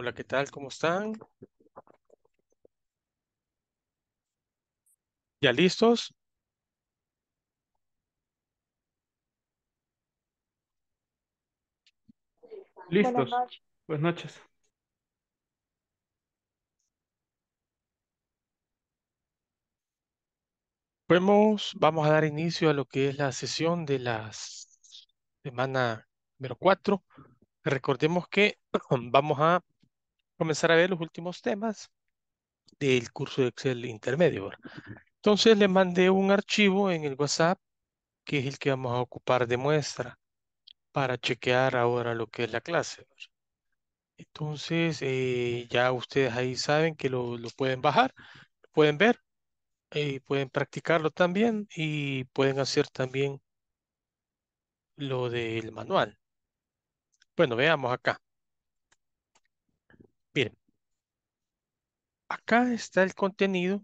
Hola, ¿qué tal? ¿Cómo están? ¿Ya listos? Listos. Noches. Buenas noches. podemos vamos a dar inicio a lo que es la sesión de la semana número cuatro. Recordemos que vamos a comenzar a ver los últimos temas del curso de Excel intermedio. Entonces le mandé un archivo en el WhatsApp, que es el que vamos a ocupar de muestra, para chequear ahora lo que es la clase. Entonces eh, ya ustedes ahí saben que lo, pueden bajar, lo pueden ver, eh, pueden practicarlo también y pueden hacer también lo del manual. Bueno, veamos acá. Acá está el contenido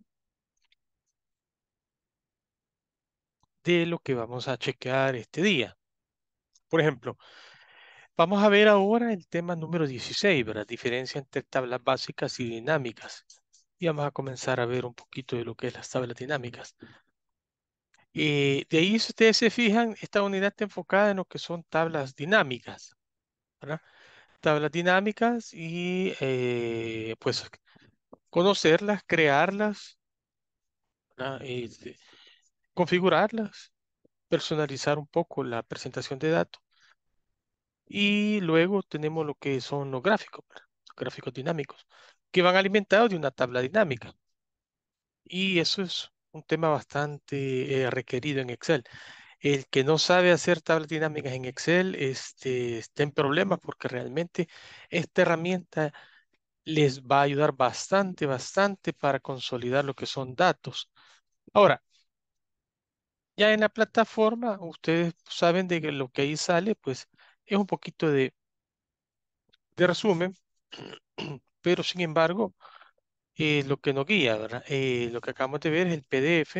de lo que vamos a chequear este día. Por ejemplo, vamos a ver ahora el tema número 16, ¿verdad? Diferencia entre tablas básicas y dinámicas. Y vamos a comenzar a ver un poquito de lo que es las tablas dinámicas. Y eh, de ahí, si ustedes se fijan, esta unidad está enfocada en lo que son tablas dinámicas, ¿verdad? Tablas dinámicas y eh, pues conocerlas, crearlas, ah, configurarlas, personalizar un poco la presentación de datos. Y luego tenemos lo que son los gráficos, gráficos dinámicos, que van alimentados de una tabla dinámica. Y eso es un tema bastante eh, requerido en Excel. El que no sabe hacer tablas dinámicas en Excel este, está en problemas porque realmente esta herramienta les va a ayudar bastante, bastante para consolidar lo que son datos. Ahora, ya en la plataforma, ustedes saben de que lo que ahí sale, pues es un poquito de, de resumen, pero sin embargo, es eh, lo que nos guía, ¿verdad? Eh, lo que acabamos de ver es el PDF.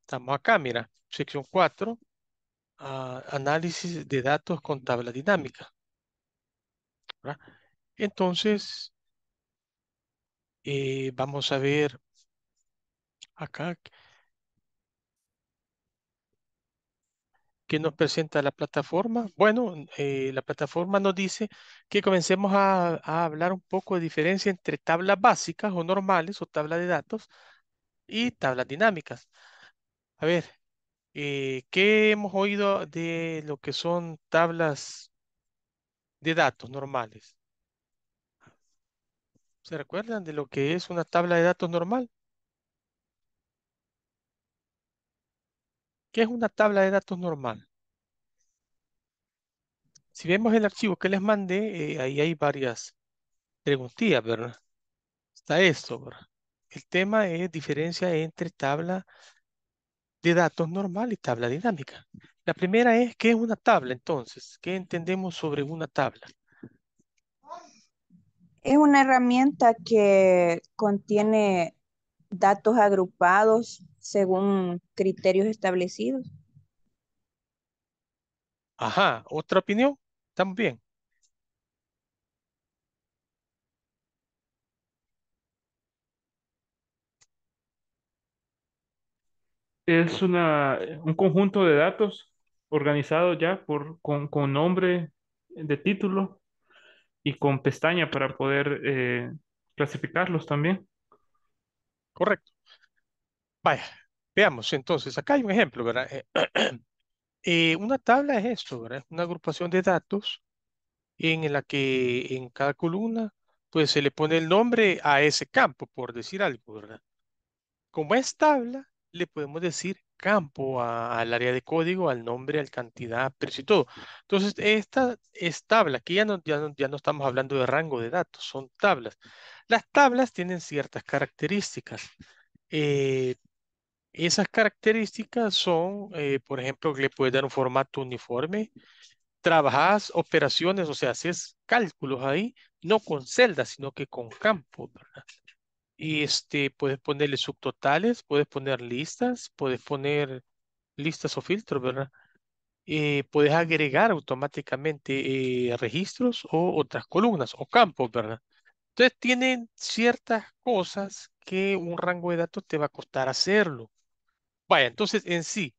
Estamos acá, mira, sección 4, ah, análisis de datos con tabla dinámica. ¿verdad? Entonces, eh, vamos a ver acá ¿Qué nos presenta la plataforma? Bueno, eh, la plataforma nos dice que comencemos a, hablar un poco de diferencia entre tablas básicas o normales o tablas de datos y tablas dinámicas. A ver, eh, ¿qué hemos oído de lo que son tablas de datos normales? ¿Se recuerdan de lo que es una tabla de datos normal? ¿Qué es una tabla de datos normal? Si vemos el archivo que les mandé, eh, ahí hay varias preguntillas, ¿verdad? Está esto, ¿verdad? El tema es diferencia entre tabla de datos normal y tabla dinámica. La primera es, ¿qué es una tabla entonces? ¿Qué entendemos sobre una tabla? Es una herramienta que contiene datos agrupados según criterios establecidos. Ajá, ¿otra opinión? También. Es una, un conjunto de datos organizado ya por, con, con nombre de título y con pestaña para poder eh, clasificarlos también. Correcto. Vaya, veamos entonces, acá hay un ejemplo, ¿verdad? Eh, eh, una tabla es esto, ¿verdad? Una agrupación de datos en la que en cada columna pues se le pone el nombre a ese campo, por decir algo, ¿verdad? Como es tabla, le podemos decir campo, al área de código, al nombre, al cantidad, precio y todo. Entonces, esta es tabla. Aquí ya no, ya, no, estamos hablando de rango de datos, son tablas. Las tablas tienen ciertas características. Eh, esas características son, eh, por ejemplo, que le puedes dar un formato uniforme. Trabajas operaciones, o sea, haces cálculos ahí, no con celdas, sino que con campo, ¿verdad? Y este, puedes ponerle subtotales, puedes poner listas, puedes poner listas o filtros, ¿verdad? Eh, puedes agregar automáticamente eh, registros o otras columnas o campos, ¿verdad? Entonces tienen ciertas cosas que un rango de datos te va a costar hacerlo. Vaya, entonces en sí,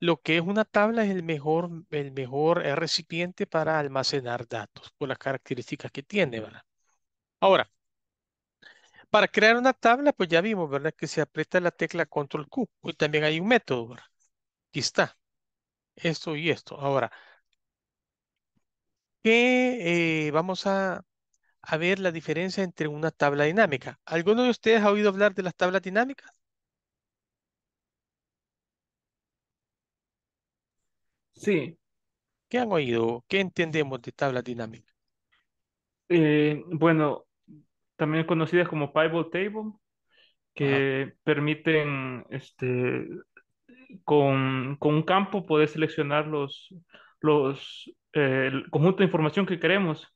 lo que es una tabla es el mejor, el mejor eh, recipiente para almacenar datos por las características que tiene, ¿verdad? Ahora, para crear una tabla, pues ya vimos, ¿verdad? Que se aprieta la tecla Control Q. Y pues, también hay un método, ¿verdad? Aquí está. Esto y esto. Ahora, ¿qué eh, vamos a, ver la diferencia entre una tabla dinámica? ¿Alguno de ustedes ha oído hablar de las tablas dinámicas? Sí. ¿Qué han oído? ¿Qué entendemos de tabla dinámica? Eh, bueno, también conocidas como Pivot Table, que permiten este, con, un campo poder seleccionar los, los, eh, el conjunto de información que queremos.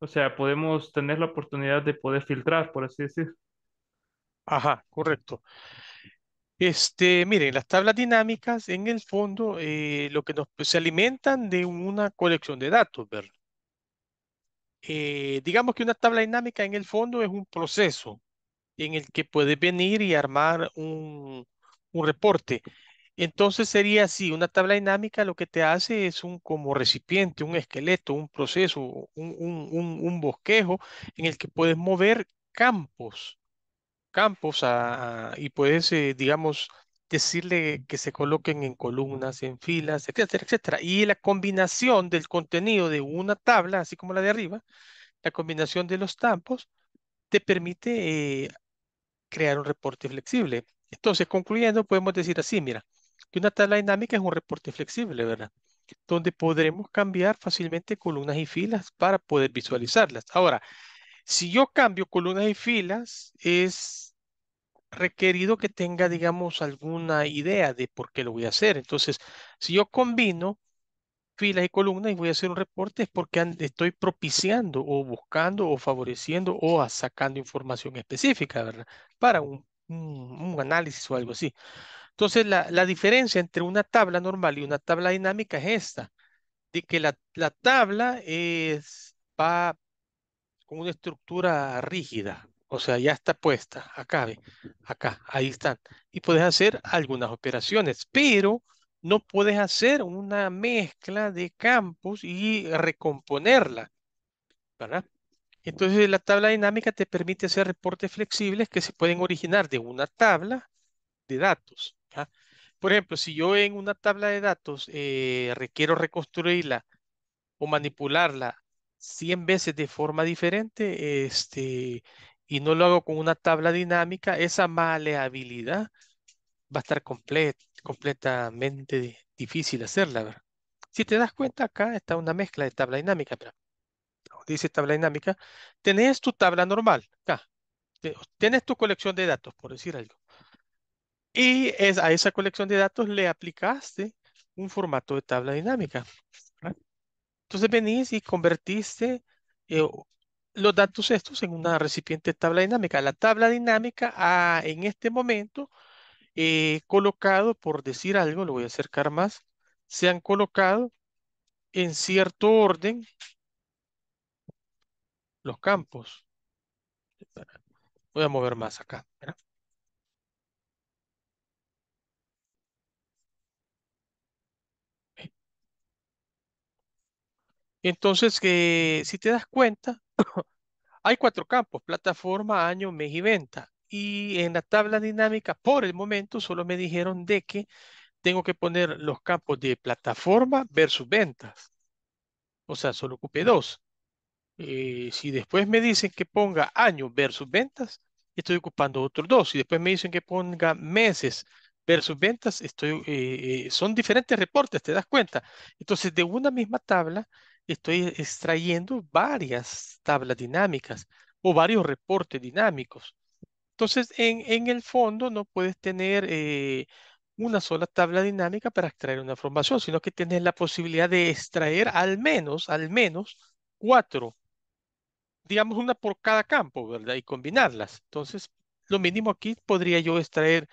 O sea, podemos tener la oportunidad de poder filtrar, por así decir. Ajá, correcto. Este, miren, las tablas dinámicas en el fondo eh, lo que se alimentan de una colección de datos, ¿verdad? Eh, digamos que una tabla dinámica en el fondo es un proceso en el que puedes venir y armar un, reporte. Entonces sería así, una tabla dinámica lo que te hace es un como recipiente, un esqueleto, un proceso, un, bosquejo en el que puedes mover campos, campos y puedes, eh, digamos, decirle que se coloquen en columnas, en filas, etcétera, etcétera. Y la combinación del contenido de una tabla, así como la de arriba, la combinación de los campos, te permite eh, crear un reporte flexible. Entonces, concluyendo, podemos decir así, mira, que una tabla dinámica es un reporte flexible, ¿verdad? Donde podremos cambiar fácilmente columnas y filas para poder visualizarlas. Ahora, si yo cambio columnas y filas, es requerido que tenga, digamos, alguna idea de por qué lo voy a hacer. Entonces, si yo combino filas y columnas y voy a hacer un reporte es porque estoy propiciando o buscando o favoreciendo o sacando información específica, ¿verdad? Para un, análisis o algo así. Entonces, la, la, diferencia entre una tabla normal y una tabla dinámica es esta, de que la, la tabla es, va con una estructura rígida, o sea, ya está puesta, acabe, acá, ahí están. Y puedes hacer algunas operaciones, pero no puedes hacer una mezcla de campos y recomponerla, ¿verdad? Entonces, la tabla dinámica te permite hacer reportes flexibles que se pueden originar de una tabla de datos. Por ejemplo, si yo en una tabla de datos eh, requiero reconstruirla o manipularla 100 veces de forma diferente, este, y no lo hago con una tabla dinámica, esa maleabilidad va a estar completamente difícil hacerla, ¿verdad? Si te das cuenta, acá está una mezcla de tabla dinámica, pero dice tabla dinámica, tenés tu tabla normal, acá, tienes tu colección de datos, por decir algo. Y a esa colección de datos le aplicaste un formato de tabla dinámica. Entonces venís y convertiste eh, los datos estos en una recipiente tabla dinámica. La tabla dinámica ha en este momento eh, colocado, por decir algo, lo voy a acercar más, se han colocado en cierto orden los campos. Voy a mover más acá. Entonces, que eh, si te das cuenta, Hay cuatro campos, plataforma, año, mes y venta. Y en la tabla dinámica, por el momento, solo me dijeron de que tengo que poner los campos de plataforma versus ventas. O sea, solo ocupé dos. Eh, si después me dicen que ponga año versus ventas, estoy ocupando otros dos. Si después me dicen que ponga meses versus ventas, estoy, eh, eh, son diferentes reportes, te das cuenta. Entonces, de una misma tabla, estoy extrayendo varias tablas dinámicas o varios reportes dinámicos. Entonces, en, el fondo no puedes tener eh, una sola tabla dinámica para extraer una información, sino que tienes la posibilidad de extraer al menos, al menos cuatro, digamos una por cada campo, ¿verdad? Y combinarlas. Entonces, lo mínimo aquí podría yo extraer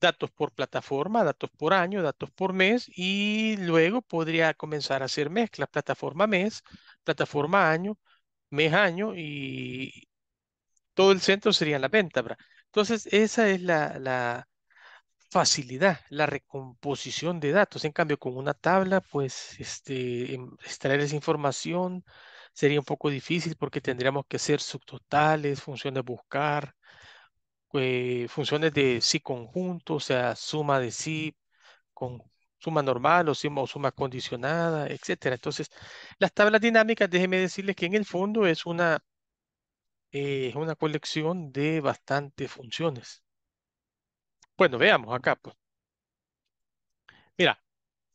datos por plataforma, datos por año, datos por mes y luego podría comenzar a hacer mezcla, plataforma mes, plataforma año, mes año y todo el centro sería la venta. Entonces, esa es la, facilidad, la recomposición de datos. En cambio, con una tabla, pues este, em, extraer esa información sería un poco difícil porque tendríamos que hacer subtotales, de buscar, eh, funciones de sí conjunto, o sea, suma de sí con suma normal o suma, suma condicionada, etcétera. Entonces, las tablas dinámicas, déjenme decirles que en el fondo es una, eh, una colección de bastantes funciones. Bueno, veamos acá. Pues. Mira,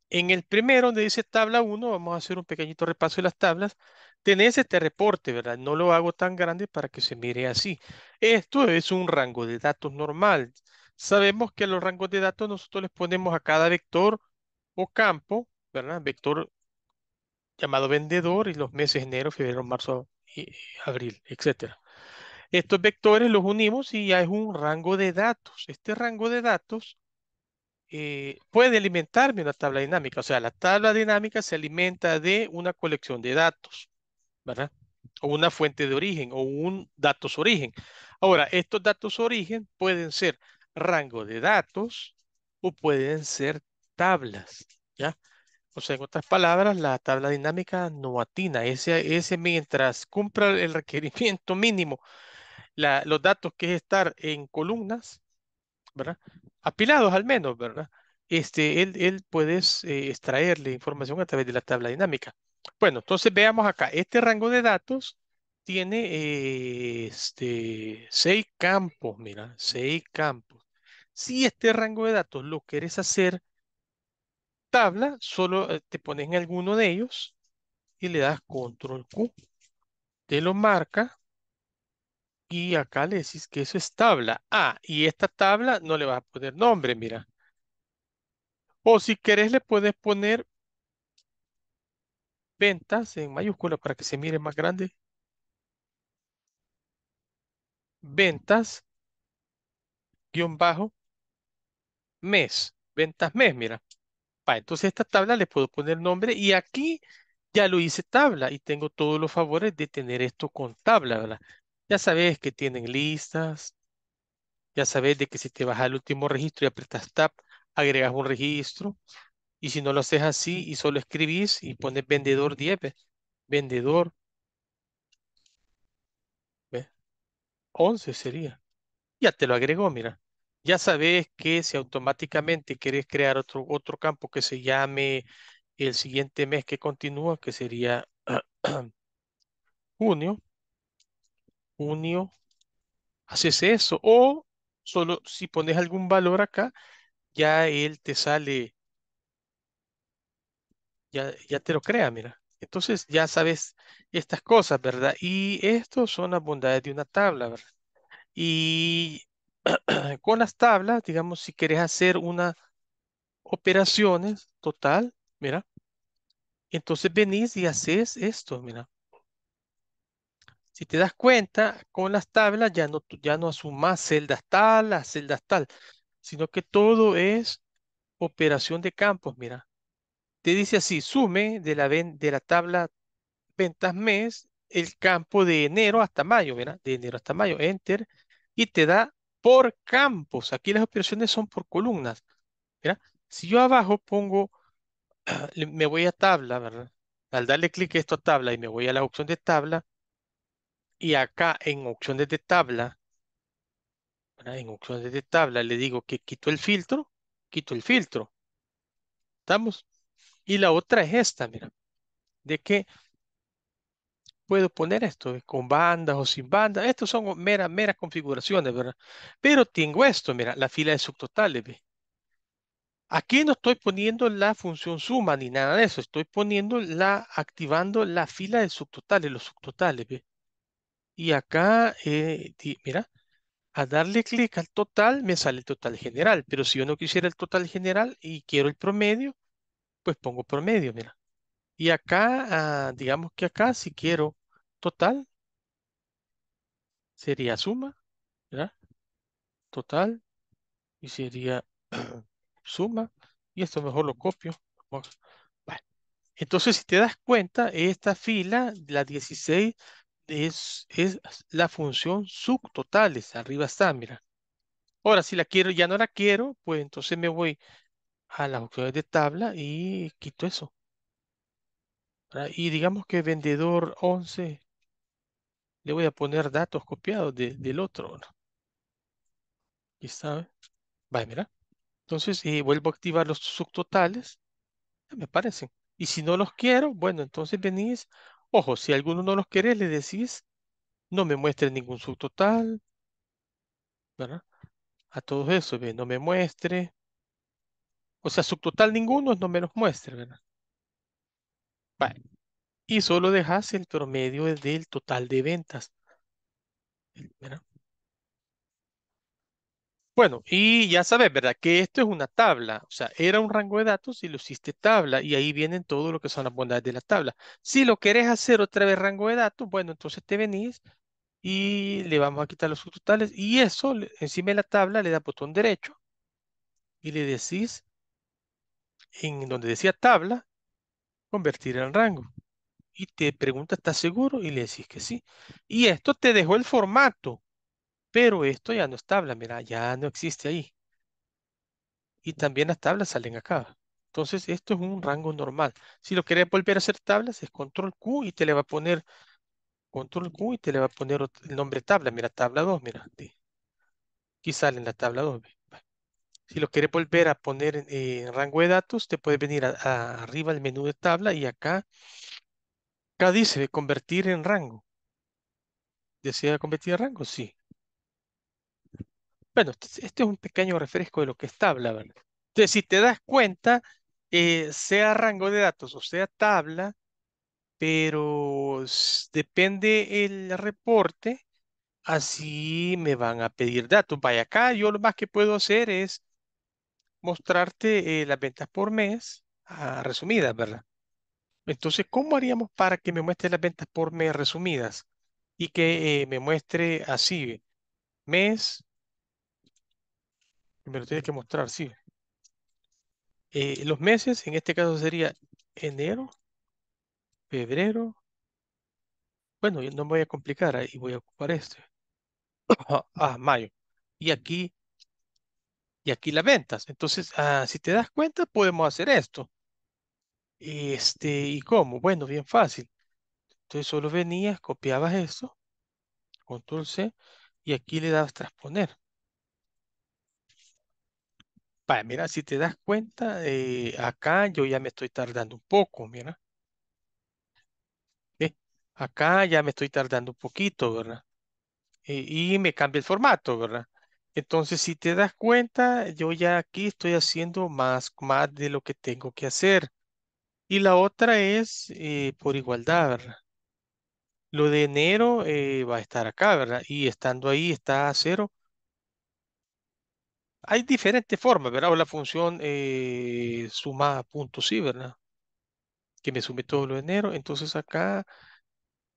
en el primero donde dice tabla 1, vamos a hacer un pequeñito repaso de las tablas tenés este reporte, ¿verdad? No lo hago tan grande para que se mire así. Esto es un rango de datos normal. Sabemos que los rangos de datos nosotros les ponemos a cada vector o campo, ¿verdad? Vector llamado vendedor y los meses enero, febrero, marzo, y eh, abril, etc. Estos vectores los unimos y ya es un rango de datos. Este rango de datos eh, puede alimentarme una tabla dinámica. O sea, la tabla dinámica se alimenta de una colección de datos. ¿verdad? O una fuente de origen o un datos origen. Ahora, estos datos origen pueden ser rango de datos o pueden ser tablas, ¿ya? O sea, en otras palabras, la tabla dinámica no atina. Ese, ese mientras cumpla el requerimiento mínimo, la, los datos que es estar en columnas, ¿verdad? Apilados al menos, ¿verdad? Este, él, él puedes eh, extraerle información a través de la tabla dinámica. Bueno, entonces veamos acá. Este rango de datos tiene eh, este, seis campos, mira, seis campos. Si este rango de datos lo quieres hacer tabla, solo eh, te pones en alguno de ellos y le das control Q. Te lo marca y acá le decís que eso es tabla. Ah, y esta tabla no le vas a poner nombre, mira. O si querés le puedes poner Ventas en mayúscula para que se mire más grande. Ventas, guión bajo, mes. Ventas mes, mira. entonces esta tabla le puedo poner nombre y aquí ya lo hice tabla y tengo todos los favores de tener esto con tabla, ¿verdad? Ya sabes que tienen listas, ya sabes de que si te vas al último registro y apretas tab, agregas un registro, y si no lo haces así y solo escribís y pones vendedor 10, vendedor 11 sería. Ya te lo agregó, mira. Ya sabes que si automáticamente quieres crear otro, otro campo que se llame el siguiente mes que continúa, que sería junio, junio, haces eso. O solo si pones algún valor acá, ya él te sale ya, te lo crea, mira. Entonces ya sabes estas cosas, ¿verdad? Y esto son las bondades de una tabla, ¿verdad? Y con las tablas, digamos, si quieres hacer una operaciones total, mira, entonces venís y haces esto, mira. Si te das cuenta, con las tablas ya no, ya no asumas celdas tal, las celdas tal, sino que todo es operación de campos, mira te dice así, sume de la, de la tabla ventas mes el campo de enero hasta mayo, ¿verdad? De enero hasta mayo, enter, y te da por campos. Aquí las operaciones son por columnas, ¿verdad? Si yo abajo pongo, ah, me voy a tabla, ¿verdad? Al darle clic a esto tabla y me voy a la opción de tabla, y acá en opciones de tabla, en opciones de tabla le digo que quito el filtro, quito el filtro. ¿Estamos? Y la otra es esta, mira, de que puedo poner esto eh, con bandas o sin bandas. Estos son meras, meras configuraciones, ¿verdad? Pero tengo esto, mira, la fila de subtotales, ¿ve? Aquí no estoy poniendo la función suma ni nada de eso. Estoy poniendo la, activando la fila de subtotales, los subtotales, ¿ve? Y acá, eh, mira, a darle clic al total, me sale el total general. Pero si yo no quisiera el total general y quiero el promedio, pues pongo promedio, mira. Y acá, ah, digamos que acá, si quiero total, sería suma, ¿verdad? Total, y sería suma, y esto mejor lo copio. Entonces, si te das cuenta, esta fila, la 16, es, es la función subtotales. Arriba está, mira. Ahora, si la quiero, ya no la quiero, pues entonces me voy a las opciones de tabla y quito eso. Y digamos que vendedor 11, le voy a poner datos copiados del otro. Aquí está. mira. Entonces si eh, vuelvo a activar los subtotales. Me parecen. Y si no los quiero, bueno, entonces venís. Ojo, si alguno no los quiere le decís, no me muestre ningún subtotal. A todos eso, no me muestre. O sea, subtotal ninguno es no menos muestra, ¿verdad? Vale. Y solo dejas el promedio del total de ventas. ¿verdad? Bueno, y ya sabes, ¿verdad? Que esto es una tabla. O sea, era un rango de datos y lo hiciste tabla y ahí vienen todo lo que son las bondades de la tabla. Si lo querés hacer otra vez rango de datos, bueno, entonces te venís y le vamos a quitar los subtotales y eso encima de la tabla le da botón derecho y le decís en donde decía tabla, convertir en rango. Y te pregunta, ¿estás seguro? Y le decís que sí. Y esto te dejó el formato, pero esto ya no es tabla, mira, ya no existe ahí. Y también las tablas salen acá. Entonces, esto es un rango normal. Si lo querés volver a hacer tablas, es control Q y te le va a poner control Q y te le va a poner el nombre tabla. Mira, tabla 2, mira. Aquí sale en la tabla 2. Si lo quieres volver a poner en, rango de datos, te puedes venir arriba al menú de tabla y acá, acá dice convertir en rango. ¿Desea convertir en rango? Sí. Bueno, este es este un pequeño refresco de lo que es tabla, Entonces, si te das cuenta, eh, sea rango de datos o sea tabla, pero depende el reporte, así me van a pedir datos. Vaya acá, yo lo más que puedo hacer es mostrarte eh, las ventas por mes ah, resumidas, ¿verdad? Entonces, ¿cómo haríamos para que me muestre las ventas por mes resumidas? Y que eh, me muestre así, mes, me lo tiene que mostrar, sí. Eh, los meses, en este caso sería enero, febrero. Bueno, yo no me voy a complicar, y voy a ocupar este. ah, mayo. Y aquí y aquí la ventas. Entonces, ah, si te das cuenta, podemos hacer esto. Este, ¿y cómo? Bueno, bien fácil. Entonces solo venías, copiabas eso, control C, y aquí le dabas transponer. mira, si te das cuenta, eh, acá yo ya me estoy tardando un poco, mira. Acá ya me estoy tardando un poquito, ¿verdad? Eh, y me cambia el formato, ¿verdad? Entonces, si te das cuenta, yo ya aquí estoy haciendo más, más de lo que tengo que hacer. Y la otra es eh, por igualdad, ¿verdad? Lo de enero eh, va a estar acá, ¿verdad? Y estando ahí está a cero. Hay diferentes formas, ¿verdad? O la función eh, suma ¿verdad? Que me sume todo lo de enero. Entonces acá,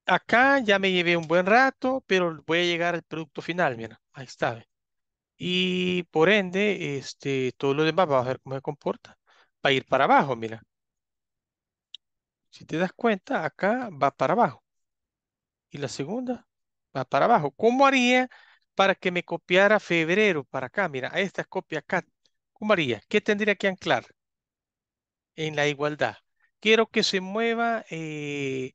acá ya me llevé un buen rato, pero voy a llegar al producto final, mira. Ahí está, y por ende, este, todo lo demás, vamos a ver cómo se comporta. Va a ir para abajo, mira. Si te das cuenta, acá va para abajo. Y la segunda va para abajo. ¿Cómo haría para que me copiara febrero para acá? Mira, esta copia acá. ¿Cómo haría? ¿Qué tendría que anclar? En la igualdad. Quiero que se mueva eh,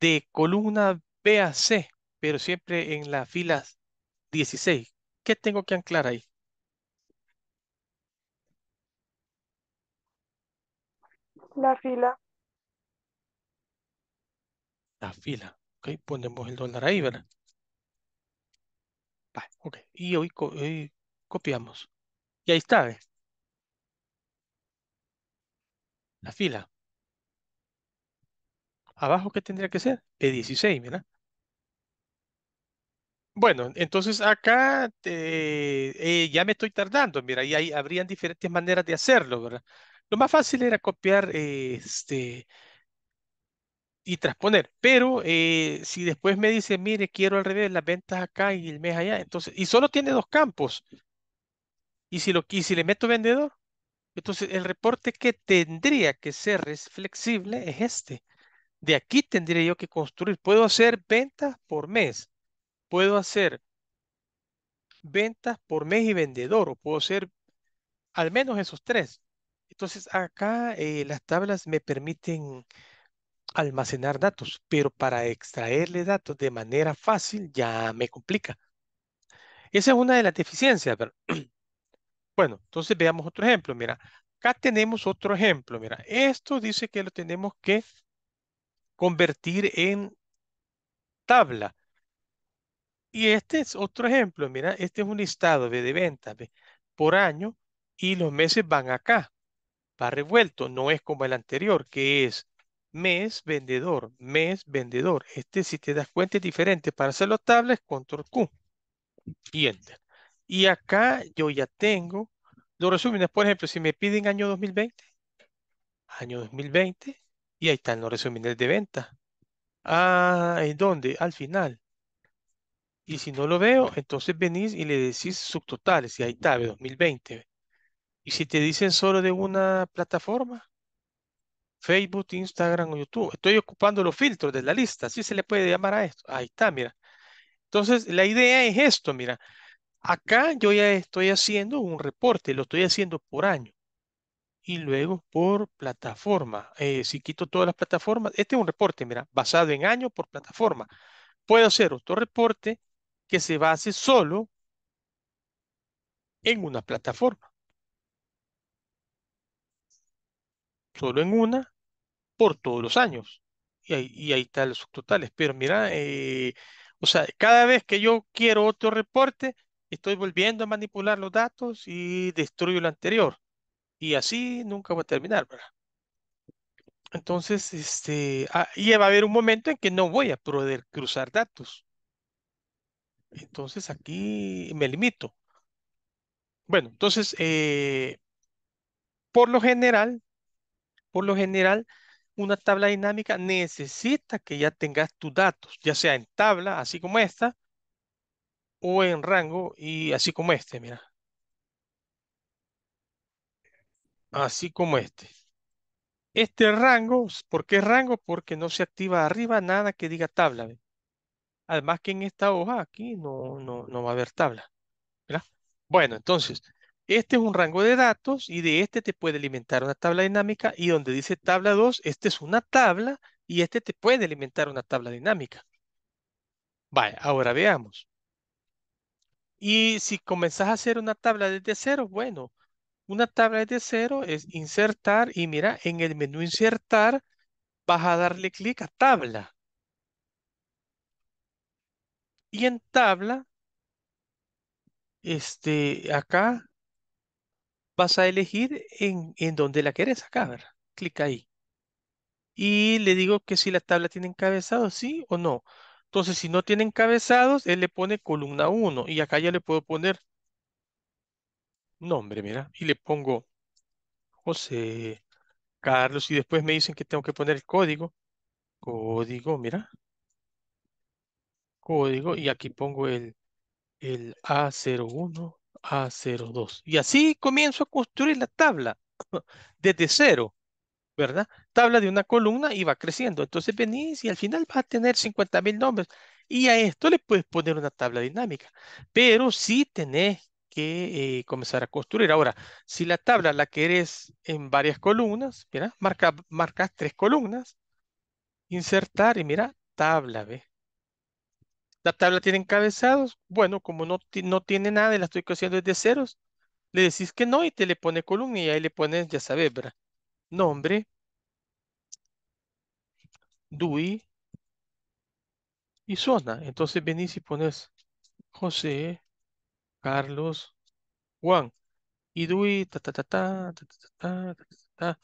de columna B a C, pero siempre en la fila 16. ¿Qué tengo que anclar ahí? La fila. La fila. Ok, ponemos el dólar ahí, ¿verdad? Vale, ok. Y hoy, copiamos. Y ahí está, ¿ves? ¿eh? La fila. Abajo, ¿qué tendría que ser? P16, ¿verdad? Bueno, entonces acá eh, ya me estoy tardando, mira, y ahí habrían diferentes maneras de hacerlo, ¿verdad? Lo más fácil era copiar eh, este, y transponer, pero eh, si después me dice, mire, quiero al revés las ventas acá y el mes allá, entonces, y solo tiene dos campos, y si, lo, y si le meto vendedor, entonces el reporte que tendría que ser flexible es este. De aquí tendría yo que construir, puedo hacer ventas por mes puedo hacer ventas por mes y vendedor, o puedo ser al menos esos tres. Entonces acá eh, las tablas me permiten almacenar datos, pero para extraerle datos de manera fácil ya me complica. Esa es una de las deficiencias. Bueno, entonces veamos otro ejemplo. Mira, acá tenemos otro ejemplo. Mira, esto dice que lo tenemos que convertir en tabla. Y este es otro ejemplo, mira, este es un listado de ventas por año y los meses van acá, va revuelto, no es como el anterior, que es mes vendedor, mes vendedor. Este, si te das cuenta, es diferente. Para hacerlo los con control Q y enter. Y acá yo ya tengo los resúmenes. Por ejemplo, si me piden año 2020, año 2020, y ahí están los resúmenes de venta. Ah, ¿en dónde? Al final. Y si no lo veo, entonces venís y le decís subtotales, y ahí está, 2020. Y si te dicen solo de una plataforma, Facebook, Instagram o YouTube, estoy ocupando los filtros de la lista, así se le puede llamar a esto. Ahí está, mira. Entonces, la idea es esto, mira. Acá yo ya estoy haciendo un reporte, lo estoy haciendo por año y luego por plataforma. Eh, si quito todas las plataformas, este es un reporte, mira, basado en año por plataforma. Puedo hacer otro reporte que se base solo en una plataforma. Solo en una por todos los años. Y ahí, ahí están los subtotales. Pero mira, eh, o sea, cada vez que yo quiero otro reporte, estoy volviendo a manipular los datos y destruyo el anterior. Y así nunca va a terminar, ¿verdad? Entonces, este, ah, va a haber un momento en que no voy a poder cruzar datos. Entonces aquí me limito. Bueno, entonces, eh, por lo general, por lo general, una tabla dinámica necesita que ya tengas tus datos, ya sea en tabla, así como esta, o en rango, y así como este, mira. Así como este. Este rango, ¿por qué rango? Porque no se activa arriba nada que diga tabla. Además que en esta hoja aquí no, va a haber tabla. ¿verdad? Bueno, entonces, este es un rango de datos y de este te puede alimentar una tabla dinámica y donde dice tabla 2, este es una tabla y este te puede alimentar una tabla dinámica. Vale, ahora veamos. Y si comenzás a hacer una tabla desde cero, bueno, una tabla desde cero es insertar y mira, en el menú insertar vas a darle clic a tabla. Y en tabla, este, acá vas a elegir en, donde la querés acá, ¿verdad? Clic ahí. Y le digo que si la tabla tiene encabezados, sí o no. Entonces, si no tiene encabezados, él le pone columna 1. Y acá ya le puedo poner nombre, mira. Y le pongo José Carlos. Y después me dicen que tengo que poner el código. Código, mira código y aquí pongo el, el A01, A02. Y así comienzo a construir la tabla desde cero, ¿verdad? Tabla de una columna y va creciendo. Entonces venís y al final vas a tener 50.000 nombres. Y a esto le puedes poner una tabla dinámica. Pero sí tenés que eh, comenzar a construir. Ahora, si la tabla la querés en varias columnas, mira, marca, marcas tres columnas, insertar y mira, tabla, ¿ves? La tabla tiene encabezados. Bueno, como no, no tiene nada y la estoy creciendo desde ceros, le decís que no y te le pone columna y ahí le pones, ya sabes, ¿verdad? Nombre. DUI y zona. Entonces venís y pones José, Carlos, Juan. Y DUI, ta, ta ta ta, ta, ta,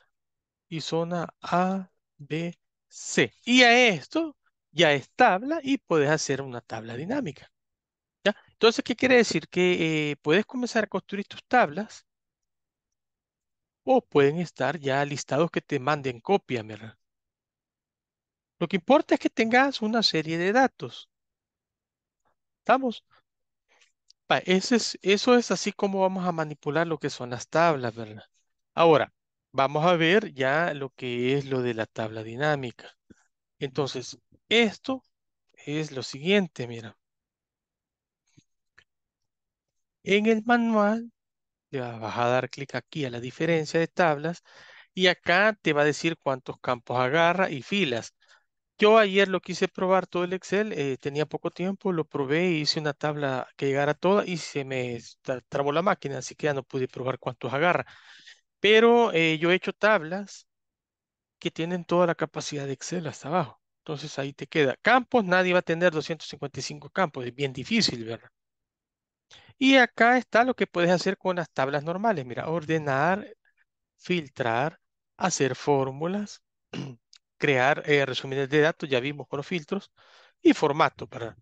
y zona A, B, C. Y a esto ya es tabla y puedes hacer una tabla dinámica. ¿ya? Entonces, ¿qué quiere decir? Que eh, puedes comenzar a construir tus tablas o pueden estar ya listados que te manden copia. ¿verdad? Lo que importa es que tengas una serie de datos. ¿Estamos? ese eso es así como vamos a manipular lo que son las tablas, ¿verdad? Ahora, vamos a ver ya lo que es lo de la tabla dinámica. Entonces, esto es lo siguiente, mira. En el manual, le vas a dar clic aquí a la diferencia de tablas y acá te va a decir cuántos campos agarra y filas. Yo ayer lo quise probar todo el Excel, eh, tenía poco tiempo, lo probé, hice una tabla que llegara toda y se me trabó la máquina, así que ya no pude probar cuántos agarra. Pero eh, yo he hecho tablas que tienen toda la capacidad de Excel hasta abajo. Entonces ahí te queda. Campos, nadie va a tener 255 campos, es bien difícil, ¿verdad? Y acá está lo que puedes hacer con las tablas normales. Mira, ordenar, filtrar, hacer fórmulas, crear eh, resúmenes de datos, ya vimos con los filtros, y formato para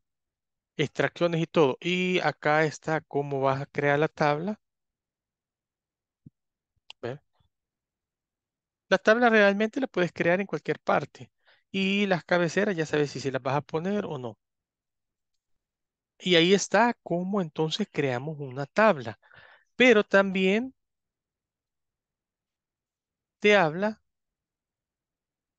extracciones y todo. Y acá está cómo vas a crear la tabla La tabla realmente la puedes crear en cualquier parte. Y las cabeceras ya sabes si se las vas a poner o no. Y ahí está cómo entonces creamos una tabla. Pero también te habla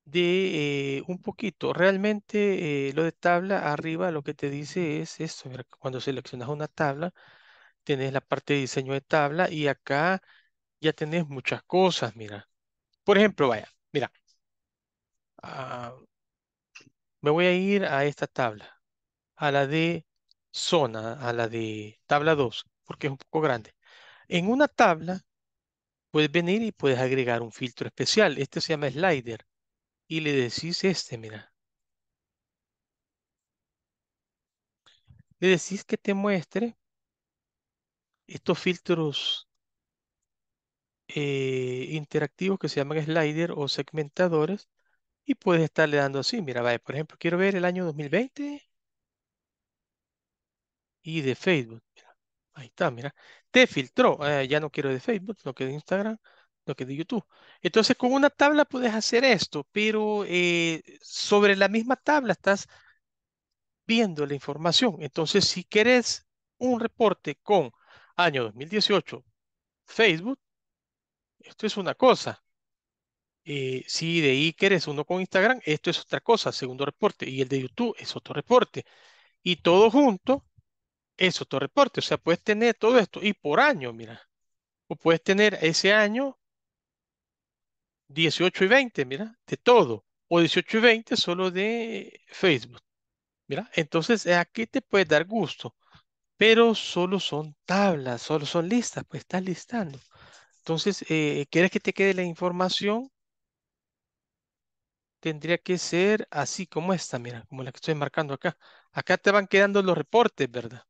de eh, un poquito. Realmente eh, lo de tabla arriba lo que te dice es esto. Cuando seleccionas una tabla, tenés la parte de diseño de tabla y acá ya tenés muchas cosas, mira. Por ejemplo, vaya, mira. Ah, me voy a ir a esta tabla, a la de zona, a la de tabla 2, porque es un poco grande. En una tabla puedes venir y puedes agregar un filtro especial. Este se llama slider. Y le decís este, mira. Le decís que te muestre estos filtros eh, interactivos que se llaman slider o segmentadores y puedes estarle dando así. Mira, por ejemplo, quiero ver el año 2020 y de Facebook. ahí está, mira. Te filtró. Eh, ya no quiero de Facebook, lo que de Instagram, lo que de YouTube. Entonces, con una tabla puedes hacer esto, pero eh, sobre la misma tabla estás viendo la información. Entonces, si querés un reporte con año 2018, Facebook, esto es una cosa. Eh, si de Iker es uno con Instagram, esto es otra cosa, segundo reporte. Y el de YouTube es otro reporte. Y todo junto es otro reporte. O sea, puedes tener todo esto y por año, mira. O puedes tener ese año 18 y 20, mira, de todo. O 18 y 20 solo de Facebook. Mira, entonces aquí te puede dar gusto. Pero solo son tablas, solo son listas, pues estás listando. Entonces, eh, ¿quieres que te quede la información? Tendría que ser así como esta, mira, como la que estoy marcando acá. Acá te van quedando los reportes, ¿verdad?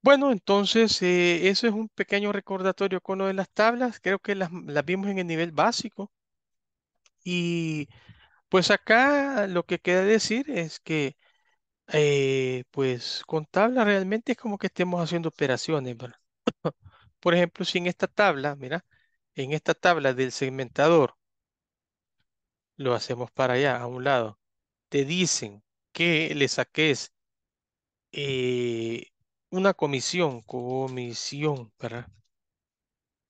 Bueno, entonces eh, eso es un pequeño recordatorio con lo de las tablas. Creo que las, vimos en el nivel básico. Y pues acá lo que queda decir es que eh, pues con tablas realmente es como que estemos haciendo operaciones, ¿verdad? Por ejemplo, si en esta tabla, mira, en esta tabla del segmentador, lo hacemos para allá, a un lado, te dicen que le saques eh, una comisión, comisión, ¿verdad?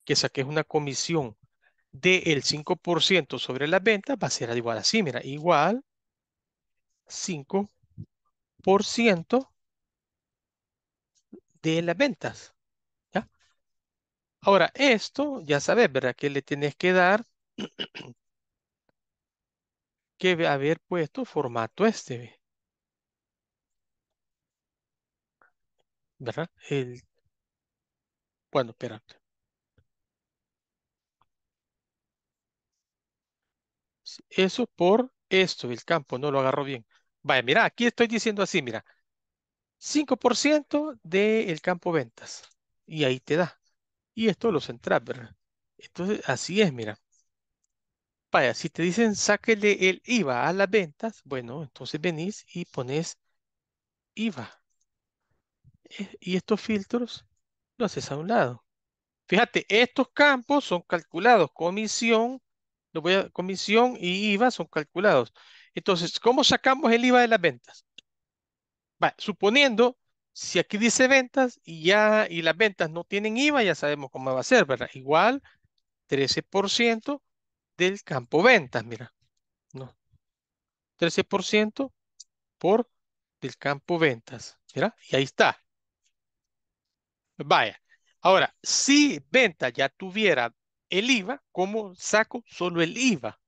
Que saques una comisión del 5% sobre las ventas va a ser igual así, mira, igual 5% de las ventas. Ahora, esto ya sabes, ¿verdad? Que le tienes que dar que haber puesto formato este. ¿Verdad? Bueno, espérate. Eso por esto, el campo, no lo agarro bien. Vaya, mira, aquí estoy diciendo así, mira. 5% del campo ventas. Y ahí te da y esto los ¿verdad? Entonces, así es, mira. Vaya, si te dicen sáquele el IVA a las ventas, bueno, entonces venís y pones IVA. Eh, y estos filtros lo haces a un lado. Fíjate, estos campos son calculados. Comisión, voy comisión y IVA son calculados. Entonces, ¿cómo sacamos el IVA de las ventas? va suponiendo si aquí dice ventas y ya y las ventas no tienen IVA, ya sabemos cómo va a ser, ¿verdad? Igual 13% del campo ventas, mira. No. 13% por del campo ventas, mira, y ahí está. Vaya. Ahora, si venta ya tuviera el IVA, ¿cómo saco solo el IVA?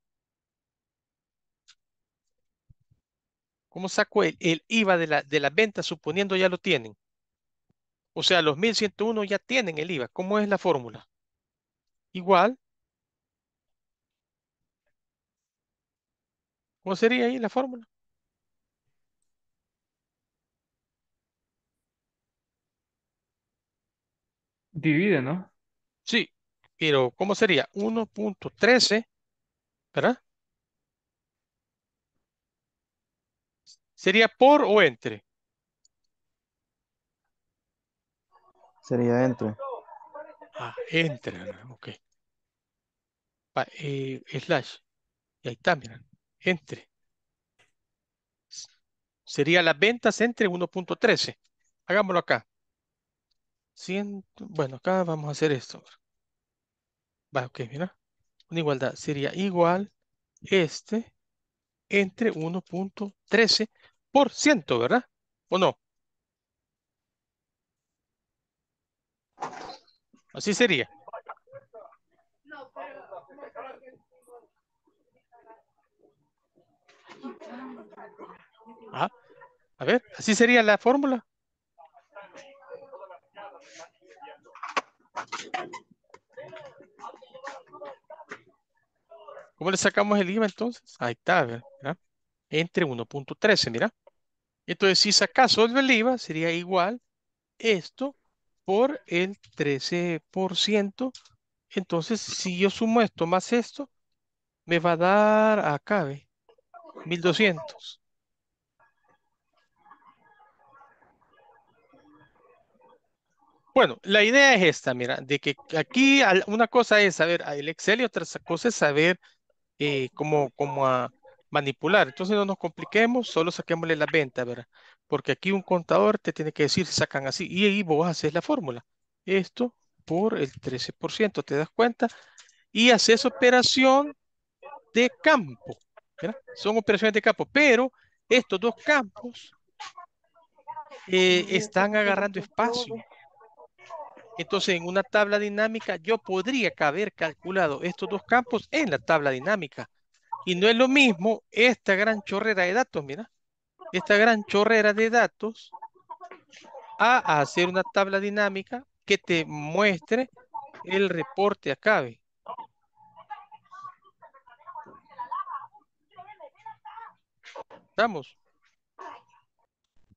¿Cómo saco el, IVA de, la, de suponiendo ya lo tienen? O sea, los 1101 ya tienen el IVA. ¿Cómo es la fórmula? Igual. ¿Cómo sería ahí la fórmula? Divide, ¿no? Sí, pero ¿cómo sería? 1.13, ¿verdad? ¿Sería por o entre? Sería entre. Ah, entre, ok. Eh, slash. Y ahí está, miren. Entre. Sería las ventas entre 1.13. Hagámoslo acá. bueno, acá vamos a hacer esto. Va, ok, mira. Una igualdad. Sería igual este entre 1.13 por ciento, ¿verdad? ¿O no? Así sería. a ver, así sería la fórmula. ¿Cómo le sacamos el IVA entonces? Ahí está, ¿verdad? Entre 1.13, mira. Entonces, si sacas el IVA, sería igual esto por el 13%. Entonces, si yo sumo esto más esto, me va a dar acá, 1200. Bueno, la idea es esta, mira, de que aquí una cosa es saber el Excel y otra cosa es saber eh, cómo, cómo a manipular. Entonces no nos compliquemos, solo saquémosle la venta, ¿verdad? Porque aquí un contador te tiene que decir si sacan así y ahí vos haces la fórmula. Esto por el 13%, ¿te das cuenta? Y haces operación de campo. Son operaciones de campo, pero estos dos campos eh, están agarrando espacio. Entonces, en una tabla dinámica, yo podría haber calculado estos dos campos en la tabla dinámica. Y no es lo mismo esta gran chorrera de datos, mira, esta gran chorrera de datos a hacer una tabla dinámica que te muestre el reporte acabe. Vamos.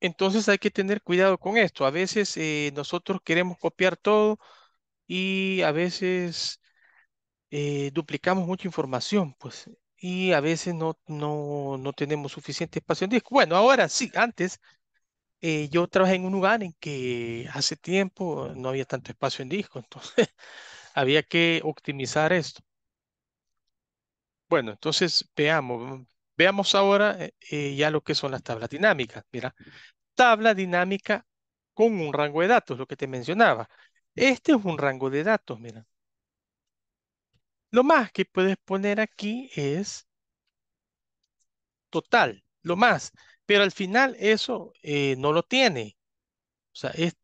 Entonces hay que tener cuidado con esto. A veces eh, nosotros queremos copiar todo y a veces eh, duplicamos mucha información. Pues y a veces no, no, no tenemos suficiente espacio en disco. Bueno, ahora sí, antes eh, yo trabajé en un lugar en que hace tiempo no había tanto espacio en disco, entonces había que optimizar esto. Bueno, entonces veamos, veamos ahora eh, eh, ya lo que son las tablas dinámicas. Mira, tabla dinámica con un rango de datos, lo que te mencionaba. Este es un rango de datos, mira. Lo más que puedes poner aquí es total, lo más. Pero al final eso eh, no lo tiene. O sea, es,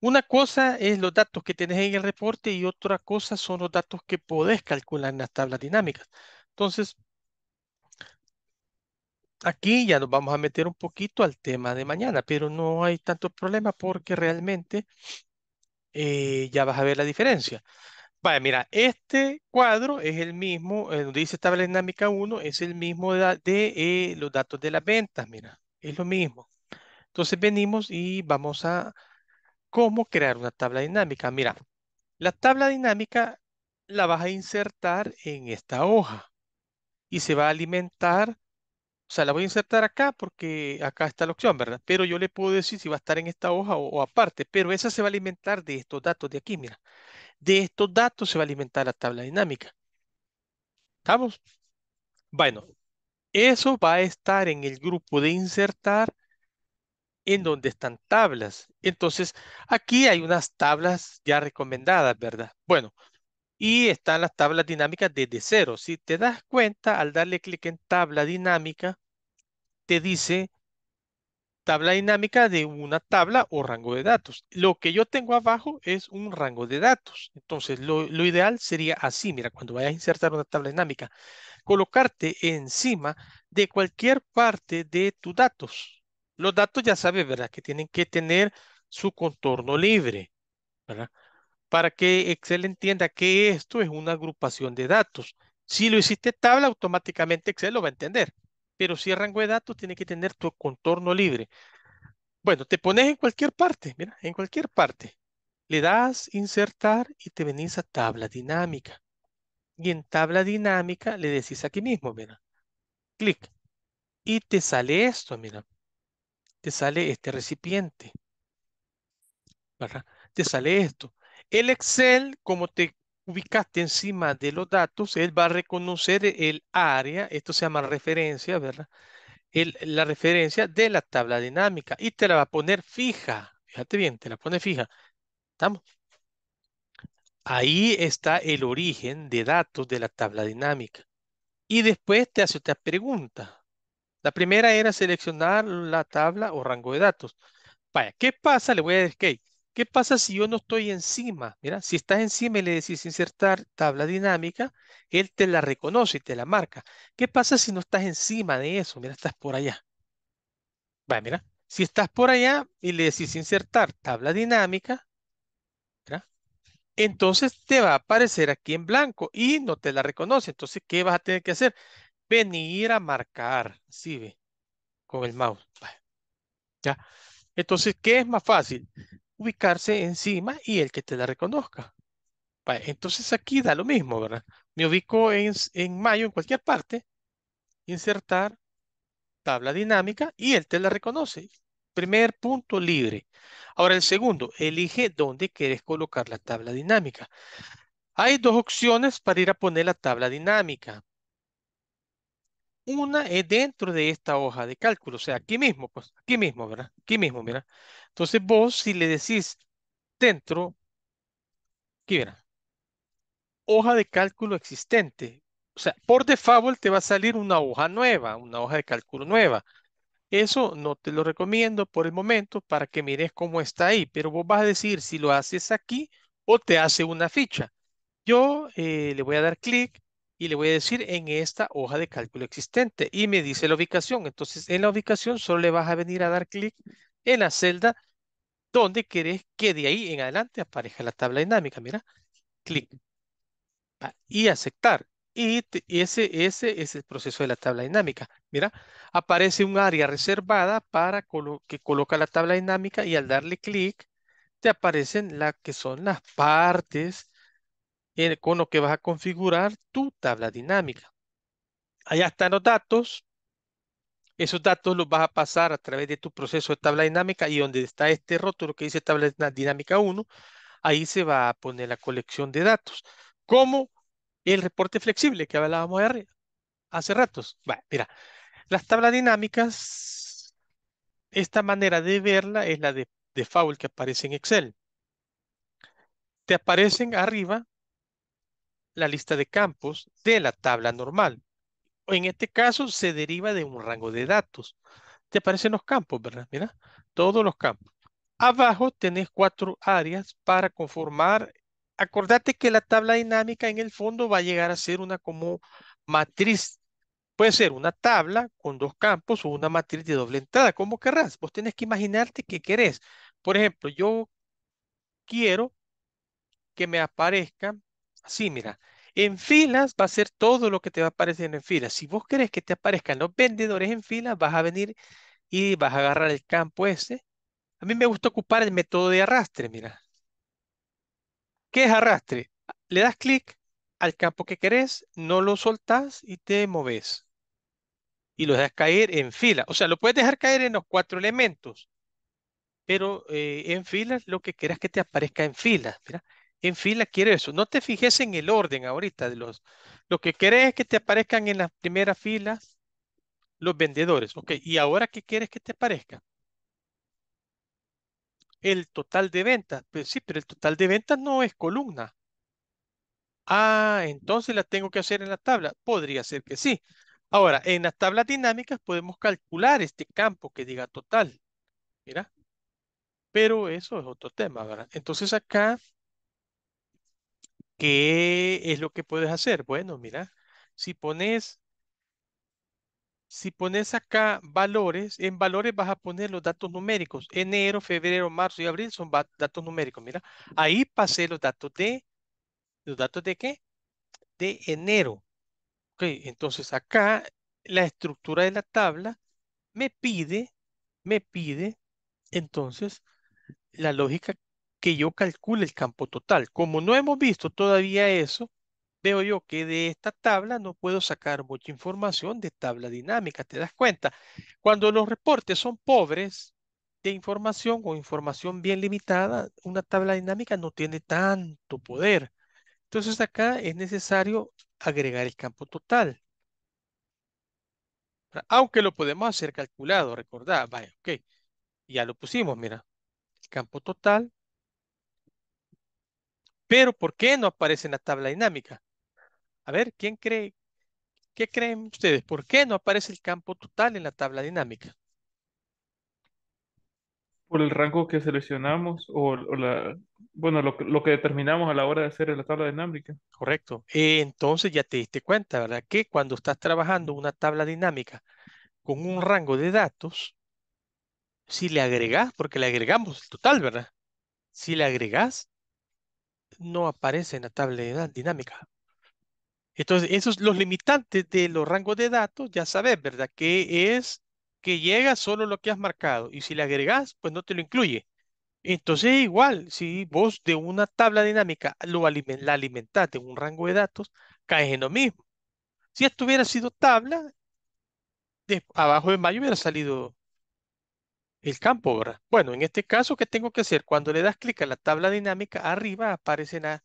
una cosa es los datos que tienes en el reporte y otra cosa son los datos que podés calcular en las tablas dinámicas. Entonces, aquí ya nos vamos a meter un poquito al tema de mañana, pero no hay tanto problema porque realmente eh, ya vas a ver la diferencia mira, este cuadro es el mismo, eh, donde dice tabla dinámica 1, es el mismo de, de eh, los datos de las ventas, mira, es lo mismo. Entonces venimos y vamos a cómo crear una tabla dinámica. Mira, la tabla dinámica la vas a insertar en esta hoja y se va a alimentar, o sea, la voy a insertar acá porque acá está la opción, ¿verdad? Pero yo le puedo decir si va a estar en esta hoja o aparte, pero esa se va a alimentar de estos datos de aquí, mira. De estos datos se va a alimentar la tabla dinámica. ¿Estamos? Bueno, eso va a estar en el grupo de insertar en donde están tablas. Entonces, aquí hay unas tablas ya recomendadas, ¿verdad? Bueno, y están las tablas dinámicas desde cero. Si te das cuenta, al darle clic en tabla dinámica, te dice tabla dinámica de una tabla o rango de datos. Lo que yo tengo abajo es un rango de datos. Entonces, lo, ideal sería así, mira, cuando vayas a insertar una tabla dinámica, colocarte encima de cualquier parte de tus datos. Los datos ya sabes, ¿verdad? Que tienen que tener su contorno libre, ¿verdad? Para que Excel entienda que esto es una agrupación de datos. Si lo hiciste tabla, automáticamente Excel lo va a entender pero si rango de datos tiene que tener tu contorno libre. Bueno, te pones en cualquier parte, mira, en cualquier parte. Le das insertar y te venís a tabla dinámica. Y en tabla dinámica le decís aquí mismo, mira. Clic. Y te sale esto, mira. Te sale este recipiente. Te sale esto. El Excel, como te ubicaste encima de los datos, él va a reconocer el área, esto se llama referencia, ¿verdad? la referencia de la tabla dinámica y te la va a poner fija. Fíjate bien, te la pone fija. ¿Estamos? Ahí está el origen de datos de la tabla dinámica. Y después te hace otra pregunta. La primera era seleccionar la tabla o rango de datos. Vaya, ¿qué pasa? Le voy a decir que ¿Qué pasa si yo no estoy encima? Mira, si estás encima y le decís insertar tabla dinámica, él te la reconoce y te la marca. ¿Qué pasa si no estás encima de eso? Mira, estás por allá. Va, mira. Si estás por allá y le decís insertar tabla dinámica, entonces te va a aparecer aquí en blanco y no te la reconoce. Entonces, ¿qué vas a tener que hacer? Venir a marcar, ¿sí ve? Con el mouse. ¿Ya? Entonces, ¿qué es más fácil? ubicarse encima y el que te la reconozca. entonces aquí da lo mismo, ¿verdad? Me ubico en, en mayo en cualquier parte, insertar tabla dinámica y él te la reconoce. Primer punto libre. Ahora el segundo, elige dónde quieres colocar la tabla dinámica. Hay dos opciones para ir a poner la tabla dinámica una es dentro de esta hoja de cálculo, o sea, aquí mismo, pues, aquí mismo, ¿verdad? Aquí mismo, mira. Entonces vos si le decís dentro, aquí verá, hoja de cálculo existente, o sea, por default te va a salir una hoja nueva, una hoja de cálculo nueva. Eso no te lo recomiendo por el momento para que mires cómo está ahí, pero vos vas a decir si lo haces aquí o te hace una ficha. Yo eh, le voy a dar clic y le voy a decir en esta hoja de cálculo existente y me dice la ubicación. Entonces, en la ubicación solo le vas a venir a dar clic en la celda donde querés que de ahí en adelante aparezca la tabla dinámica. Mira, clic ah, y aceptar. Y ese, ese es el proceso de la tabla dinámica. Mira, aparece un área reservada para que coloca la tabla dinámica y al darle clic te aparecen las que son las partes con lo que vas a configurar tu tabla dinámica. Allá están los datos. Esos datos los vas a pasar a través de tu proceso de tabla dinámica y donde está este rótulo que dice tabla dinámica 1, ahí se va a poner la colección de datos. Como el reporte flexible que hablábamos de hace ratos. mira, las tablas dinámicas, esta manera de verla es la de default que aparece en Excel. Te aparecen arriba la lista de campos de la tabla normal. En este caso se deriva de un rango de datos. Te aparecen los campos, ¿verdad? Mira, todos los campos. Abajo tenés cuatro áreas para conformar. Acordate que la tabla dinámica en el fondo va a llegar a ser una como matriz. Puede ser una tabla con dos campos o una matriz de doble entrada, como querrás. Vos tenés que imaginarte qué querés. Por ejemplo, yo quiero que me aparezcan Sí, mira. En filas va a ser todo lo que te va a aparecer en filas. Si vos querés que te aparezcan los vendedores en filas, vas a venir y vas a agarrar el campo ese. A mí me gusta ocupar el método de arrastre, mira. ¿Qué es arrastre? Le das clic al campo que querés, no lo soltás y te moves. Y lo dejas caer en fila. O sea, lo puedes dejar caer en los cuatro elementos. Pero eh, en filas, lo que querés que te aparezca en filas. Mira en fila quiere eso. No te fijes en el orden ahorita de los. Lo que querés es que te aparezcan en las primeras filas los vendedores. Ok, ¿y ahora qué quieres que te aparezca? El total de ventas. Pues sí, pero el total de ventas no es columna. Ah, entonces la tengo que hacer en la tabla. Podría ser que sí. Ahora, en las tablas dinámicas podemos calcular este campo que diga total. Mira. Pero eso es otro tema, ¿verdad? Entonces acá ¿Qué es lo que puedes hacer? Bueno, mira, si pones, si pones acá valores, en valores vas a poner los datos numéricos. Enero, febrero, marzo y abril son datos numéricos. Mira, ahí pasé los datos de, ¿los datos de qué? De enero. Ok, entonces acá la estructura de la tabla me pide, me pide, entonces, la lógica yo calcule el campo total. Como no hemos visto todavía eso, veo yo que de esta tabla no puedo sacar mucha información de tabla dinámica, ¿te das cuenta? Cuando los reportes son pobres de información o información bien limitada, una tabla dinámica no tiene tanto poder. Entonces acá es necesario agregar el campo total. Aunque lo podemos hacer calculado, recordad, vaya, ok, ya lo pusimos, mira, el campo total pero ¿por qué no aparece en la tabla dinámica? A ver, ¿quién cree? ¿Qué creen ustedes? ¿Por qué no aparece el campo total en la tabla dinámica? Por el rango que seleccionamos o, la, bueno, lo, que determinamos a la hora de hacer la tabla dinámica. Correcto. entonces ya te diste cuenta, ¿verdad? Que cuando estás trabajando una tabla dinámica con un rango de datos, si le agregas, porque le agregamos el total, ¿verdad? Si le agregas, no aparece en la tabla de edad dinámica. Entonces, esos los limitantes de los rangos de datos, ya sabes, ¿verdad? Que es que llega solo lo que has marcado y si le agregas, pues no te lo incluye. Entonces, igual, si vos de una tabla dinámica lo la alimentas de un rango de datos, caes en lo mismo. Si esto hubiera sido tabla, abajo de mayo hubiera salido el campo, ¿verdad? Bueno, en este caso, ¿qué tengo que hacer? Cuando le das clic a la tabla dinámica, arriba aparecerá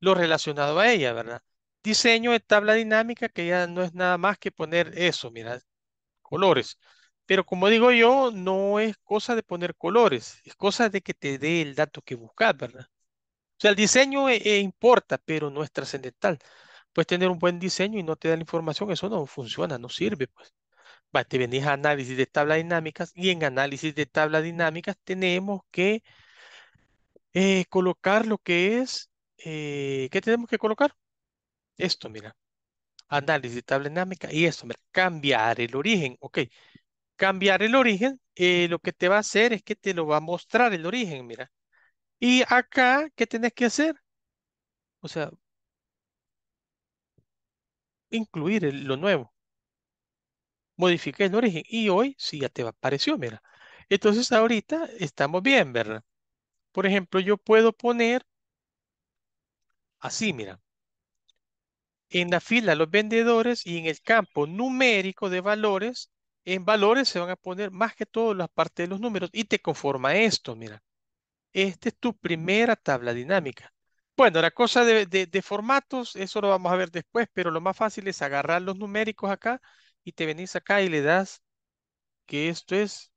lo relacionado a ella, ¿verdad? Diseño de tabla dinámica, que ya no es nada más que poner eso, mira, colores. Pero como digo yo, no es cosa de poner colores, es cosa de que te dé el dato que buscas, ¿verdad? O sea, el diseño eh, eh, importa, pero no es trascendental. Puedes tener un buen diseño y no te da la información, eso no funciona, no sirve, pues te este, venís a análisis de tablas dinámicas y en análisis de tablas dinámicas tenemos que eh, colocar lo que es, eh, ¿qué tenemos que colocar? Esto, mira, análisis de tabla dinámica y esto, mira, cambiar el origen, ok. Cambiar el origen, eh, lo que te va a hacer es que te lo va a mostrar el origen, mira. Y acá, ¿qué tenés que hacer? O sea, incluir lo nuevo modifica el origen. Y hoy sí ya te apareció, mira. Entonces ahorita estamos bien, ¿verdad? Por ejemplo, yo puedo poner así, mira. En la fila los vendedores y en el campo numérico de valores, en valores se van a poner más que todas las partes de los números y te conforma esto, mira. Esta es tu primera tabla dinámica. Bueno, la cosa de, formatos, eso lo vamos a ver después, pero lo más fácil es agarrar los numéricos acá y te venís acá y le das que esto es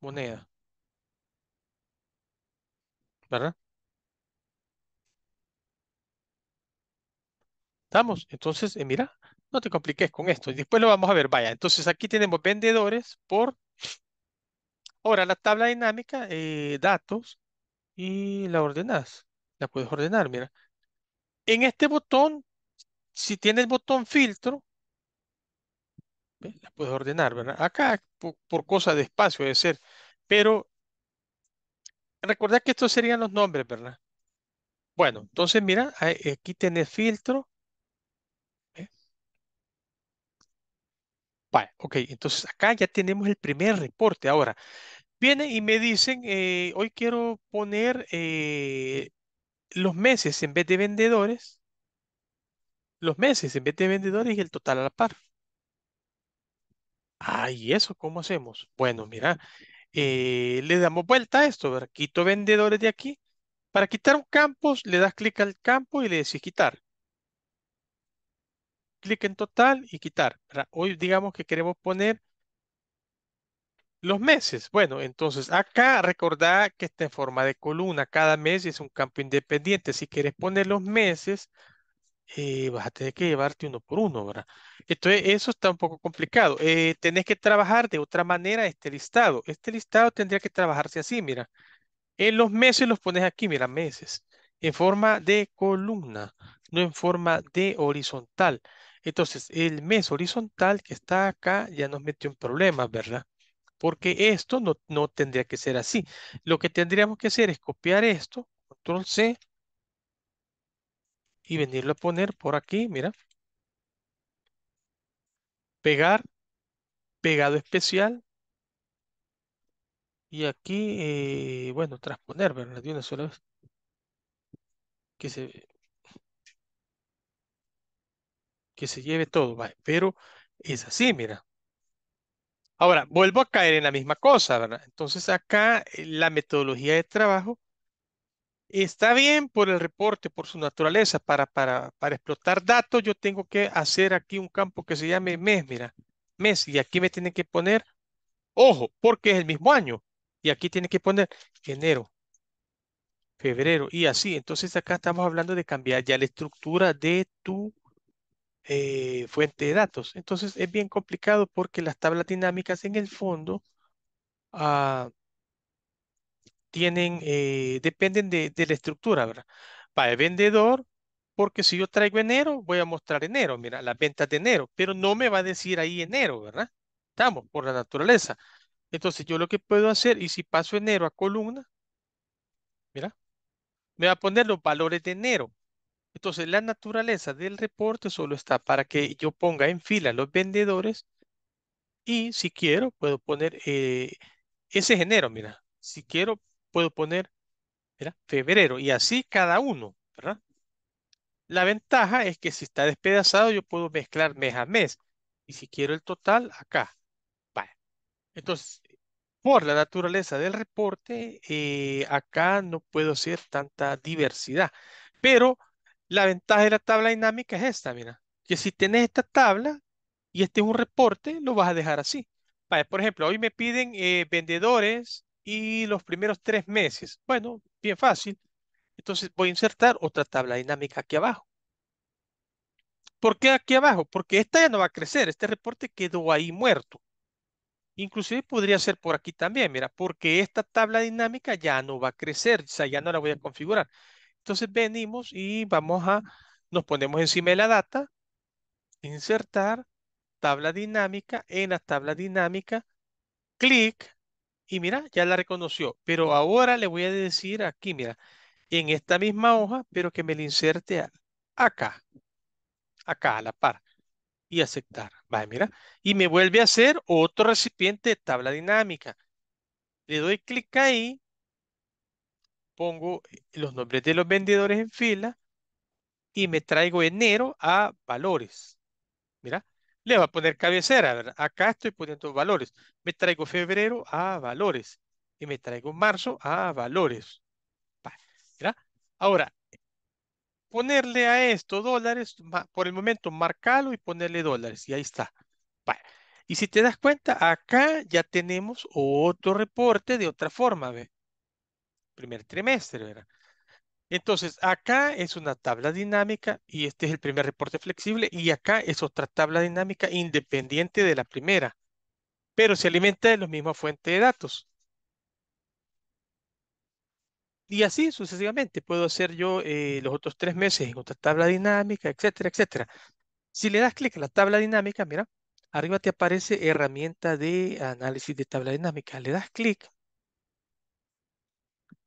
moneda. ¿Verdad? ¿Estamos? Entonces, eh, mira, no te compliques con esto. Después lo vamos a ver. Vaya, entonces aquí tenemos vendedores por... Ahora, la tabla dinámica, eh, datos, y la ordenás. La puedes ordenar, mira. En este botón, si tienes botón filtro, la puedes ordenar, ¿verdad? Acá, por, cosa de espacio, debe ser, pero recordad que estos serían los nombres, ¿verdad? Bueno, entonces mira, aquí tenés filtro. Vale, ok, entonces acá ya tenemos el primer reporte. Ahora, viene y me dicen, eh, hoy quiero poner eh, los meses en vez de vendedores. Los meses en vez de vendedores y el total a la par. Ah, eso cómo hacemos? Bueno, mira, eh, le damos vuelta a esto, ¿verdad? Quito vendedores de aquí. Para quitar un campo, le das clic al campo y le decís quitar. Clic en total y quitar. Hoy digamos que queremos poner los meses. Bueno, entonces acá recordá que está en forma de columna. Cada mes es un campo independiente. Si quieres poner los meses, eh, vas a tener que llevarte uno por uno, ¿verdad? Entonces, eso está un poco complicado. Eh, tenés que trabajar de otra manera este listado. Este listado tendría que trabajarse así, mira. En los meses los pones aquí, mira, meses, en forma de columna, no en forma de horizontal. Entonces, el mes horizontal que está acá ya nos metió un problema ¿verdad? Porque esto no, no tendría que ser así. Lo que tendríamos que hacer es copiar esto, control C, y venirlo a poner por aquí, mira. Pegar, pegado especial. Y aquí, eh, bueno, transponer, ¿verdad? De una sola vez. Que se, que se lleve todo, ¿vale? Pero es así, mira. Ahora, vuelvo a caer en la misma cosa, ¿verdad? Entonces acá eh, la metodología de trabajo Está bien por el reporte, por su naturaleza, para, para, explotar datos yo tengo que hacer aquí un campo que se llame mes, mira, mes, y aquí me tienen que poner, ojo, porque es el mismo año, y aquí tienen que poner enero, febrero, y así. Entonces acá estamos hablando de cambiar ya la estructura de tu eh, fuente de datos. Entonces es bien complicado porque las tablas dinámicas en el fondo... Ah, tienen, eh, dependen de, la estructura, ¿verdad? Para el vendedor, porque si yo traigo enero, voy a mostrar enero, mira, las ventas de enero, pero no me va a decir ahí enero, ¿verdad? Estamos por la naturaleza. Entonces yo lo que puedo hacer, y si paso enero a columna, mira, me va a poner los valores de enero. Entonces la naturaleza del reporte solo está para que yo ponga en fila los vendedores y si quiero puedo poner eh, ese enero, mira, si quiero puedo poner febrero y así cada uno, La ventaja es que si está despedazado yo puedo mezclar mes a mes y si quiero el total acá. Entonces, por la naturaleza del reporte, eh, acá no puedo hacer tanta diversidad, pero la ventaja de la tabla dinámica es esta, mira, que si tenés esta tabla y este es un reporte, lo vas a dejar así. por ejemplo, hoy me piden eh, vendedores y los primeros tres meses. Bueno, bien fácil. Entonces voy a insertar otra tabla dinámica aquí abajo. ¿Por qué aquí abajo? Porque esta ya no va a crecer. Este reporte quedó ahí muerto. Inclusive podría ser por aquí también, mira, porque esta tabla dinámica ya no va a crecer, o sea, ya no la voy a configurar. Entonces venimos y vamos a, nos ponemos encima de la data, insertar tabla dinámica, en la tabla dinámica, clic, y mira, ya la reconoció. Pero ahora le voy a decir aquí, mira, en esta misma hoja, pero que me la inserte acá, acá a la par y aceptar. Vale, mira. Y me vuelve a hacer otro recipiente de tabla dinámica. Le doy clic ahí. Pongo eh, los nombres de los vendedores en fila. Y me traigo enero a valores. Mira le va a poner cabecera, ¿verdad? Acá estoy poniendo valores. Me traigo febrero a valores y me traigo marzo a valores. Ahora, ponerle a esto dólares, por el momento marcalo y ponerle dólares y ahí está. Y si te das cuenta, acá ya tenemos otro reporte de otra forma, ¿ve? Primer trimestre, ¿verdad? Entonces, acá es una tabla dinámica y este es el primer reporte flexible y acá es otra tabla dinámica independiente de la primera, pero se alimenta de la misma fuente de datos. Y así sucesivamente puedo hacer yo eh, los otros tres meses en otra tabla dinámica, etcétera, etcétera. Si le das clic a la tabla dinámica, mira, arriba te aparece herramienta de análisis de tabla dinámica. Le das clic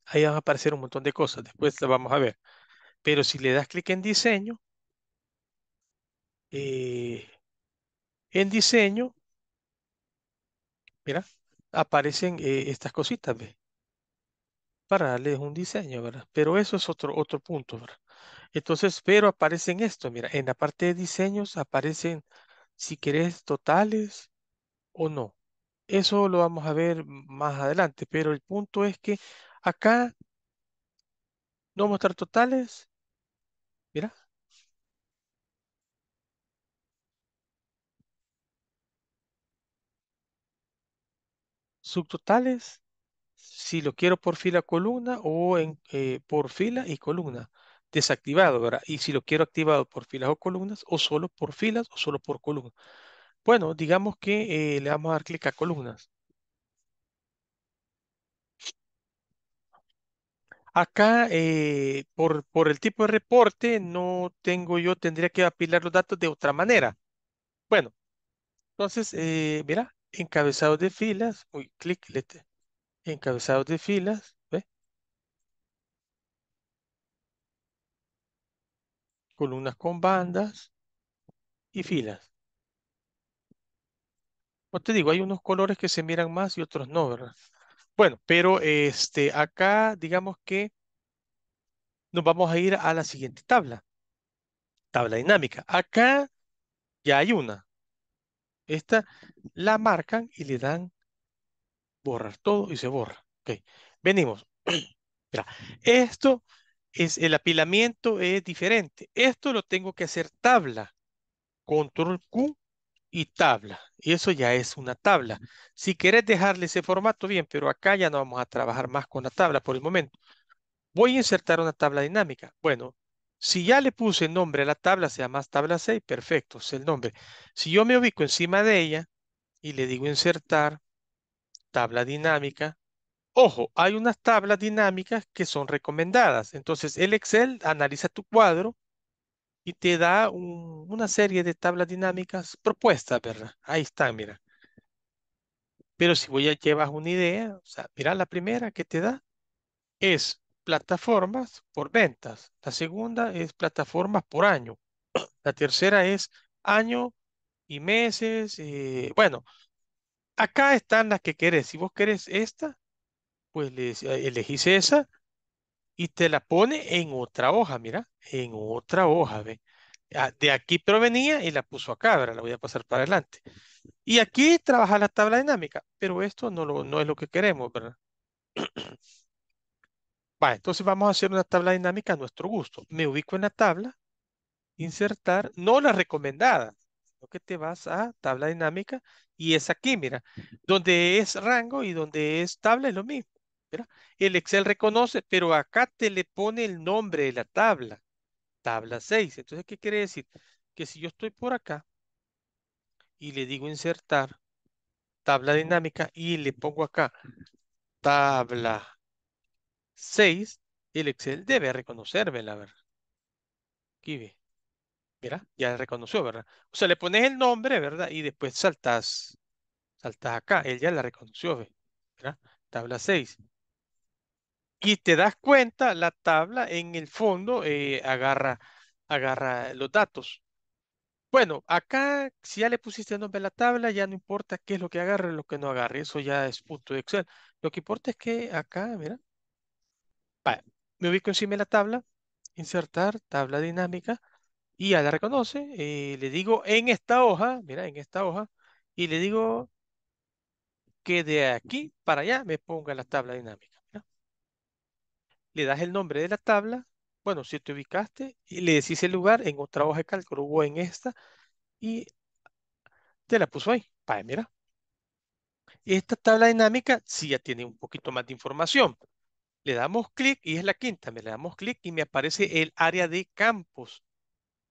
ahí van a aparecer un montón de cosas, después las vamos a ver. Pero si le das clic en diseño, eh, en diseño, mira, aparecen eh, estas cositas, ¿ves? Para darles un diseño, ¿verdad? Pero eso es otro, otro punto, ¿verdad? Entonces, pero aparecen esto, mira, en la parte de diseños aparecen, si querés, totales o no. Eso lo vamos a ver más adelante, pero el punto es que Acá, no mostrar totales. Mira. Subtotales, si lo quiero por fila columna o en, eh, por fila y columna. Desactivado, ¿verdad? Y si lo quiero activado por filas o columnas o solo por filas o solo por columna. Bueno, digamos que eh, le vamos a dar clic a columnas. Acá, eh, por, el tipo de reporte, no tengo yo, tendría que apilar los datos de otra manera. Bueno, entonces, eh, mira, encabezados de filas, uy, clic, encabezados de filas, Columnas con bandas y filas. Como te digo, hay unos colores que se miran más y otros no, ¿verdad? Bueno, pero este, acá digamos que nos vamos a ir a la siguiente tabla, tabla dinámica. Acá ya hay una. Esta la marcan y le dan borrar todo y se borra. Okay. Venimos. esto es el apilamiento es diferente. Esto lo tengo que hacer tabla. Control Q y tabla. Y eso ya es una tabla. Si querés dejarle ese formato, bien, pero acá ya no vamos a trabajar más con la tabla por el momento. Voy a insertar una tabla dinámica. Bueno, si ya le puse nombre a la tabla, se llama tabla 6, perfecto, es el nombre. Si yo me ubico encima de ella y le digo insertar tabla dinámica, ojo, hay unas tablas dinámicas que son recomendadas. Entonces el Excel analiza tu cuadro y te da una serie de tablas dinámicas propuestas, ¿verdad? Ahí está, mira. Pero si voy a llevas una idea, o sea, mira, la primera que te da es plataformas por ventas. La segunda es plataformas por año. La tercera es año y meses. Eh, bueno, acá están las que querés. Si vos querés esta, pues elegís esa y te la pone en otra hoja, mira, en otra hoja, ve. Ah, de aquí provenía y la puso acá, ahora la voy a pasar para adelante. Y aquí trabaja la tabla dinámica, pero esto no, lo, no es lo que queremos, ¿verdad? Vale, entonces vamos a hacer una tabla dinámica a nuestro gusto. Me ubico en la tabla, insertar, no la recomendada, Lo que te vas a tabla dinámica y es aquí, mira, donde es rango y donde es tabla es lo mismo. El Excel reconoce, pero acá te le pone el nombre de la tabla, tabla 6. Entonces, ¿qué quiere decir? Que si yo estoy por acá y le digo insertar tabla dinámica y le pongo acá tabla 6, el Excel debe reconocerme, la verdad. Aquí ve. Mira, ya reconoció, ¿verdad? O sea, le pones el nombre, ¿verdad? Y después saltas, saltas acá. Él ya la reconoció, ¿verdad? Tabla 6 y te das cuenta, la tabla en el fondo eh, agarra, agarra los datos. Bueno, acá si ya le pusiste el nombre a la tabla, ya no importa qué es lo que agarre o lo que no agarre, eso ya es punto de Excel. Lo que importa es que acá, mira, me ubico encima de la tabla, insertar, tabla dinámica, y ya la reconoce, eh, le digo en esta hoja, mira, en esta hoja, y le digo que de aquí para allá me ponga la tabla dinámica le das el nombre de la tabla, bueno, si te ubicaste, y le decís el lugar en otra hoja de cálculo o en esta, y te la puso ahí. Vaya, mira. Esta tabla dinámica sí ya tiene un poquito más de información. Le damos clic y es la quinta. Me le damos clic y me aparece el área de campos.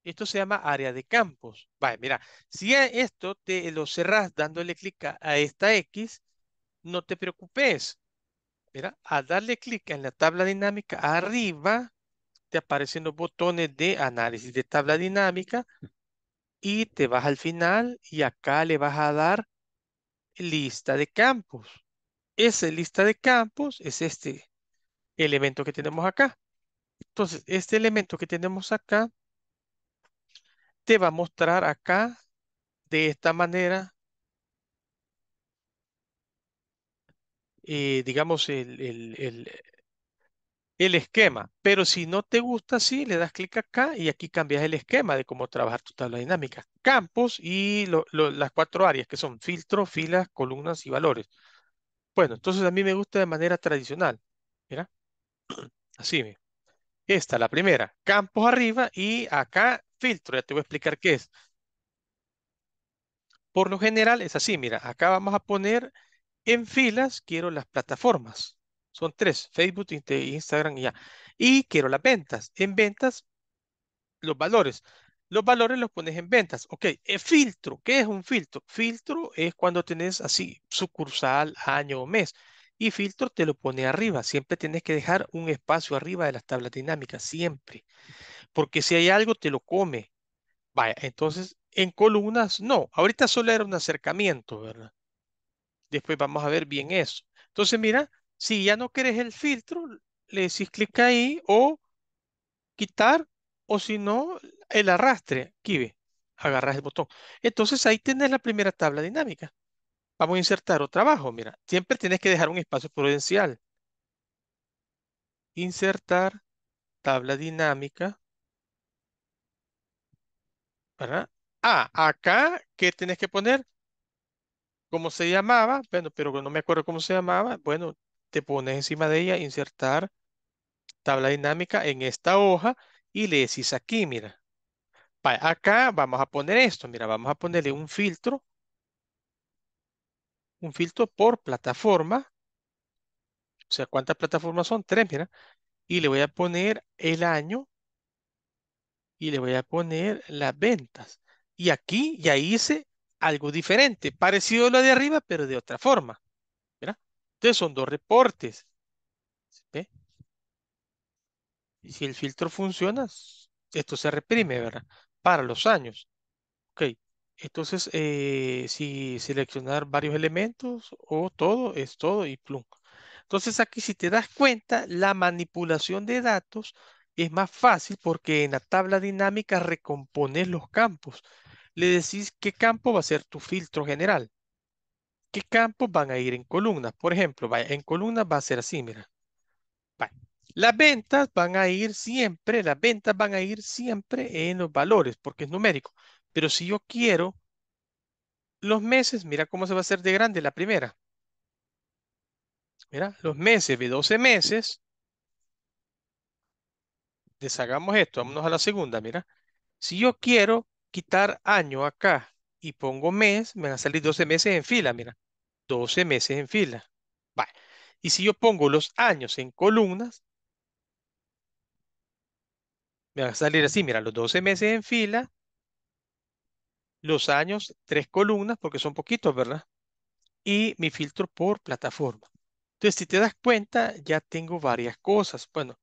Esto se llama área de campos. Vaya, mira, si a esto te lo cerrás dándole clic a esta X, no te preocupes a darle clic en la tabla dinámica, arriba te aparecen los botones de análisis de tabla dinámica y te vas al final y acá le vas a dar lista de campos. Esa lista de campos es este elemento que tenemos acá. Entonces, este elemento que tenemos acá te va a mostrar acá de esta manera Eh, digamos, el, esquema. Pero si no te gusta así, le das clic acá y aquí cambias el esquema de cómo trabajar tu tabla dinámica. Campos y las cuatro áreas que son filtro, filas, columnas y valores. Bueno, entonces a mí me gusta de manera tradicional. Mira, así. Esta, la primera, campos arriba y acá filtro. Ya te voy a explicar qué es. Por lo general es así, mira, acá vamos a poner en filas quiero las plataformas. Son tres, Facebook, Instagram y ya. Y quiero las ventas. En ventas, los valores. Los valores los pones en ventas. Ok, el eh, filtro. ¿Qué es un filtro? Filtro es cuando tenés así sucursal, año o mes. Y filtro te lo pone arriba. Siempre tienes que dejar un espacio arriba de las tablas dinámicas. Siempre. Porque si hay algo, te lo come. Vaya, entonces en columnas no. Ahorita solo era un acercamiento, ¿verdad? Después vamos a ver bien eso. Entonces, mira, si ya no querés el filtro, le decís clic ahí o quitar o si no, el arrastre. Aquí ve, agarras el botón. Entonces ahí tenés la primera tabla dinámica. Vamos a insertar otro abajo, mira. Siempre tienes que dejar un espacio prudencial. Insertar tabla dinámica. ¿Verdad? Ah, acá, ¿qué tenés que poner? cómo se llamaba, bueno, pero no me acuerdo cómo se llamaba, bueno, te pones encima de ella, insertar tabla dinámica en esta hoja y le decís aquí, mira, acá vamos a poner esto, mira, vamos a ponerle un filtro, un filtro por plataforma, o sea, ¿cuántas plataformas son? Tres, mira, y le voy a poner el año y le voy a poner las ventas. Y aquí ya hice algo diferente, parecido a lo de arriba, pero de otra forma. ¿verdad? Entonces son dos reportes. ve? Y si el filtro funciona, esto se reprime, ¿verdad? Para los años. Ok. Entonces, eh, si seleccionar varios elementos o todo, es todo y plum. Entonces aquí si te das cuenta, la manipulación de datos es más fácil porque en la tabla dinámica recompones los campos le decís qué campo va a ser tu filtro general. ¿Qué campos van a ir en columnas? Por ejemplo, en columnas va a ser así, mira. Las ventas van a ir siempre, las ventas van a ir siempre en los valores, porque es numérico. Pero si yo quiero los meses, mira cómo se va a hacer de grande la primera. Mira, los meses de 12 meses. Deshagamos esto, vámonos a la segunda, mira. Si yo quiero quitar año acá y pongo mes, me van a salir 12 meses en fila, mira, 12 meses en fila. Y si yo pongo los años en columnas, me van a salir así, mira, los 12 meses en fila, los años, tres columnas, porque son poquitos, ¿verdad? Y mi filtro por plataforma. Entonces, si te das cuenta, ya tengo varias cosas. Bueno,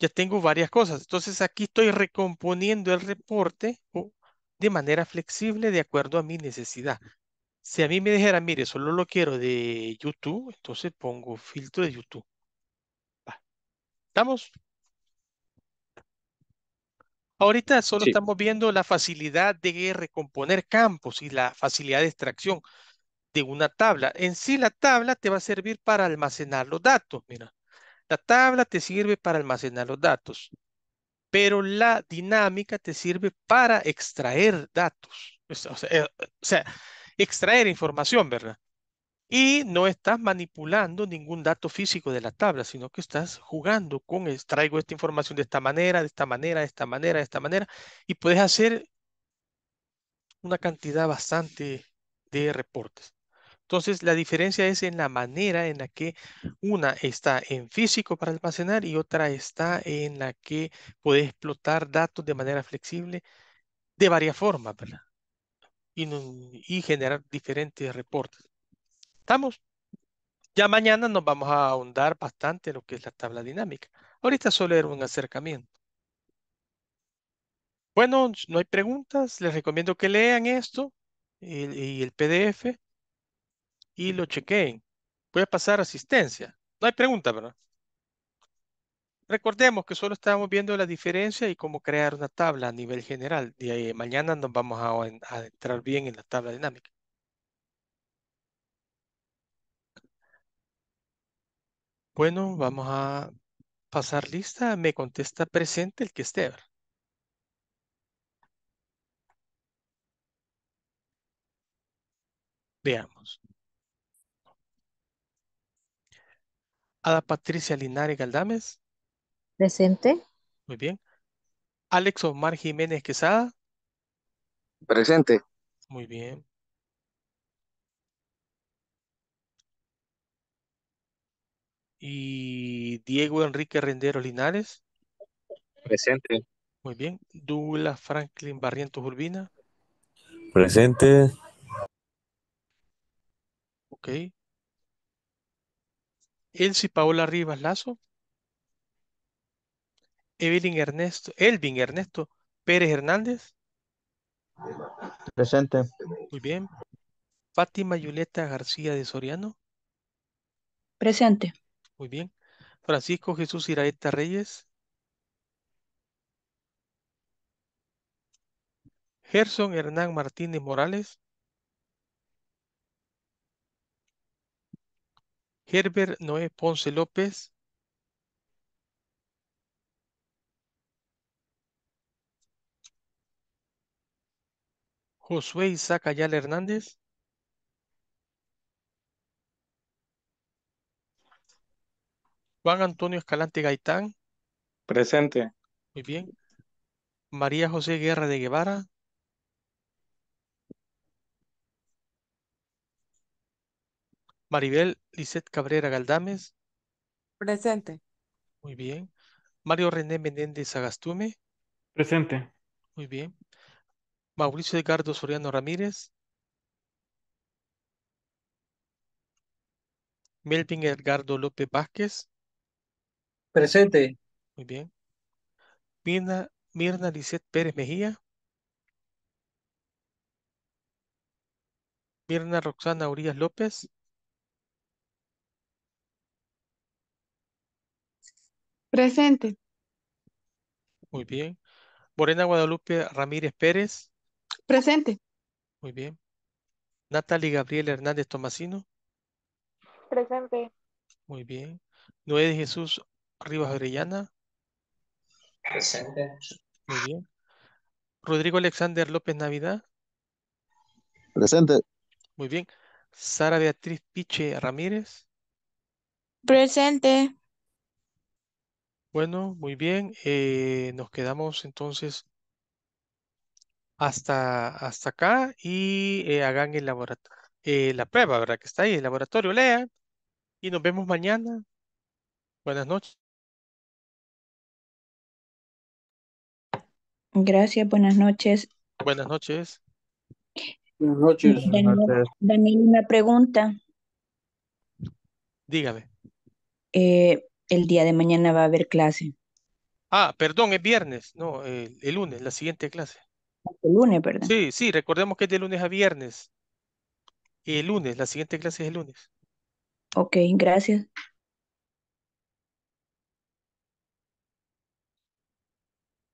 ya tengo varias cosas. Entonces aquí estoy recomponiendo el reporte de manera flexible de acuerdo a mi necesidad. Si a mí me dijera, mire, solo lo quiero de YouTube, entonces pongo filtro de YouTube. ¿Estamos? Ahorita solo estamos viendo la facilidad de recomponer campos y la facilidad de extracción de una tabla. En sí, la tabla te va a servir para almacenar los datos. Mira, la tabla te sirve para almacenar los datos, pero la dinámica te sirve para extraer datos. Eh, o sea, extraer información, ¿verdad? Y no estás manipulando ningún dato físico de la tabla, sino que estás jugando con, extraigo esta información de esta manera, de esta manera, de esta manera, de esta manera, y puedes hacer una cantidad bastante de reportes. Entonces, la diferencia es en la manera en la que una está en físico para almacenar y otra está en la que puede explotar datos de manera flexible de varias formas, ¿verdad? Y, generar diferentes reportes. ¿Estamos? Ya mañana nos vamos a ahondar bastante en lo que es la tabla dinámica. Ahorita solo era un acercamiento. Bueno, no hay preguntas. Les recomiendo que lean esto y el PDF y lo chequeen. Puedes pasar asistencia. No hay pregunta, ¿verdad? Recordemos que solo estábamos viendo la diferencia y cómo crear una tabla a nivel general. de mañana nos vamos a, entrar bien en la tabla dinámica. Bueno, vamos a pasar lista. Me contesta presente el que esté. Veamos. Ada Patricia Linares Galdames. Presente. Muy bien. Alex Omar Jiménez Quesada. Presente. Muy bien. Y Diego Enrique Rendero Linares. Presente. Muy bien. Dula Franklin Barrientos Urbina. Presente. Ok. Elsie Paola Rivas Lazo. Evelyn Ernesto, Elvin Ernesto Pérez Hernández. Presente. Muy bien. Fátima Yuleta García de Soriano. Presente. Muy bien. Francisco Jesús Iraeta Reyes. Gerson Hernán Martínez Morales. Herbert Noé Ponce López. Josué Isaac Ayala Hernández. Juan Antonio Escalante Gaitán. Presente. Muy bien. María José Guerra de Guevara. Maribel Lisset Cabrera Galdames. Presente. Muy bien. Mario René Menéndez Agastume. Presente. Muy bien. Mauricio Edgardo Soriano Ramírez. Melvin Edgardo López Vázquez. Presente. Muy bien. Mirna, Mirna Lisset Pérez Mejía. Mirna Roxana Urias López. Presente. Muy bien. Morena Guadalupe Ramírez Pérez. Presente. Muy bien. Natalie Gabriel Hernández Tomasino. Presente. Muy bien. Noé de Jesús Rivas Orellana. Presente. Muy bien. Rodrigo Alexander López Navidad. Presente. Muy bien. Sara Beatriz Piche Ramírez. Presente. Bueno, muy bien. Eh, nos quedamos entonces hasta, hasta acá y eh, hagan el laboratorio, eh, la prueba, ¿verdad? Que está ahí, el laboratorio, lean y nos vemos mañana. Buenas noches. Gracias, buenas noches. Buenas noches. Buenas noches. Daniel, una pregunta. Dígame. El día de mañana va a haber clase. Ah, perdón, es viernes, no, el, lunes, la siguiente clase. El lunes, perdón. Sí, sí, recordemos que es de lunes a viernes. El lunes, la siguiente clase es el lunes. Ok, gracias.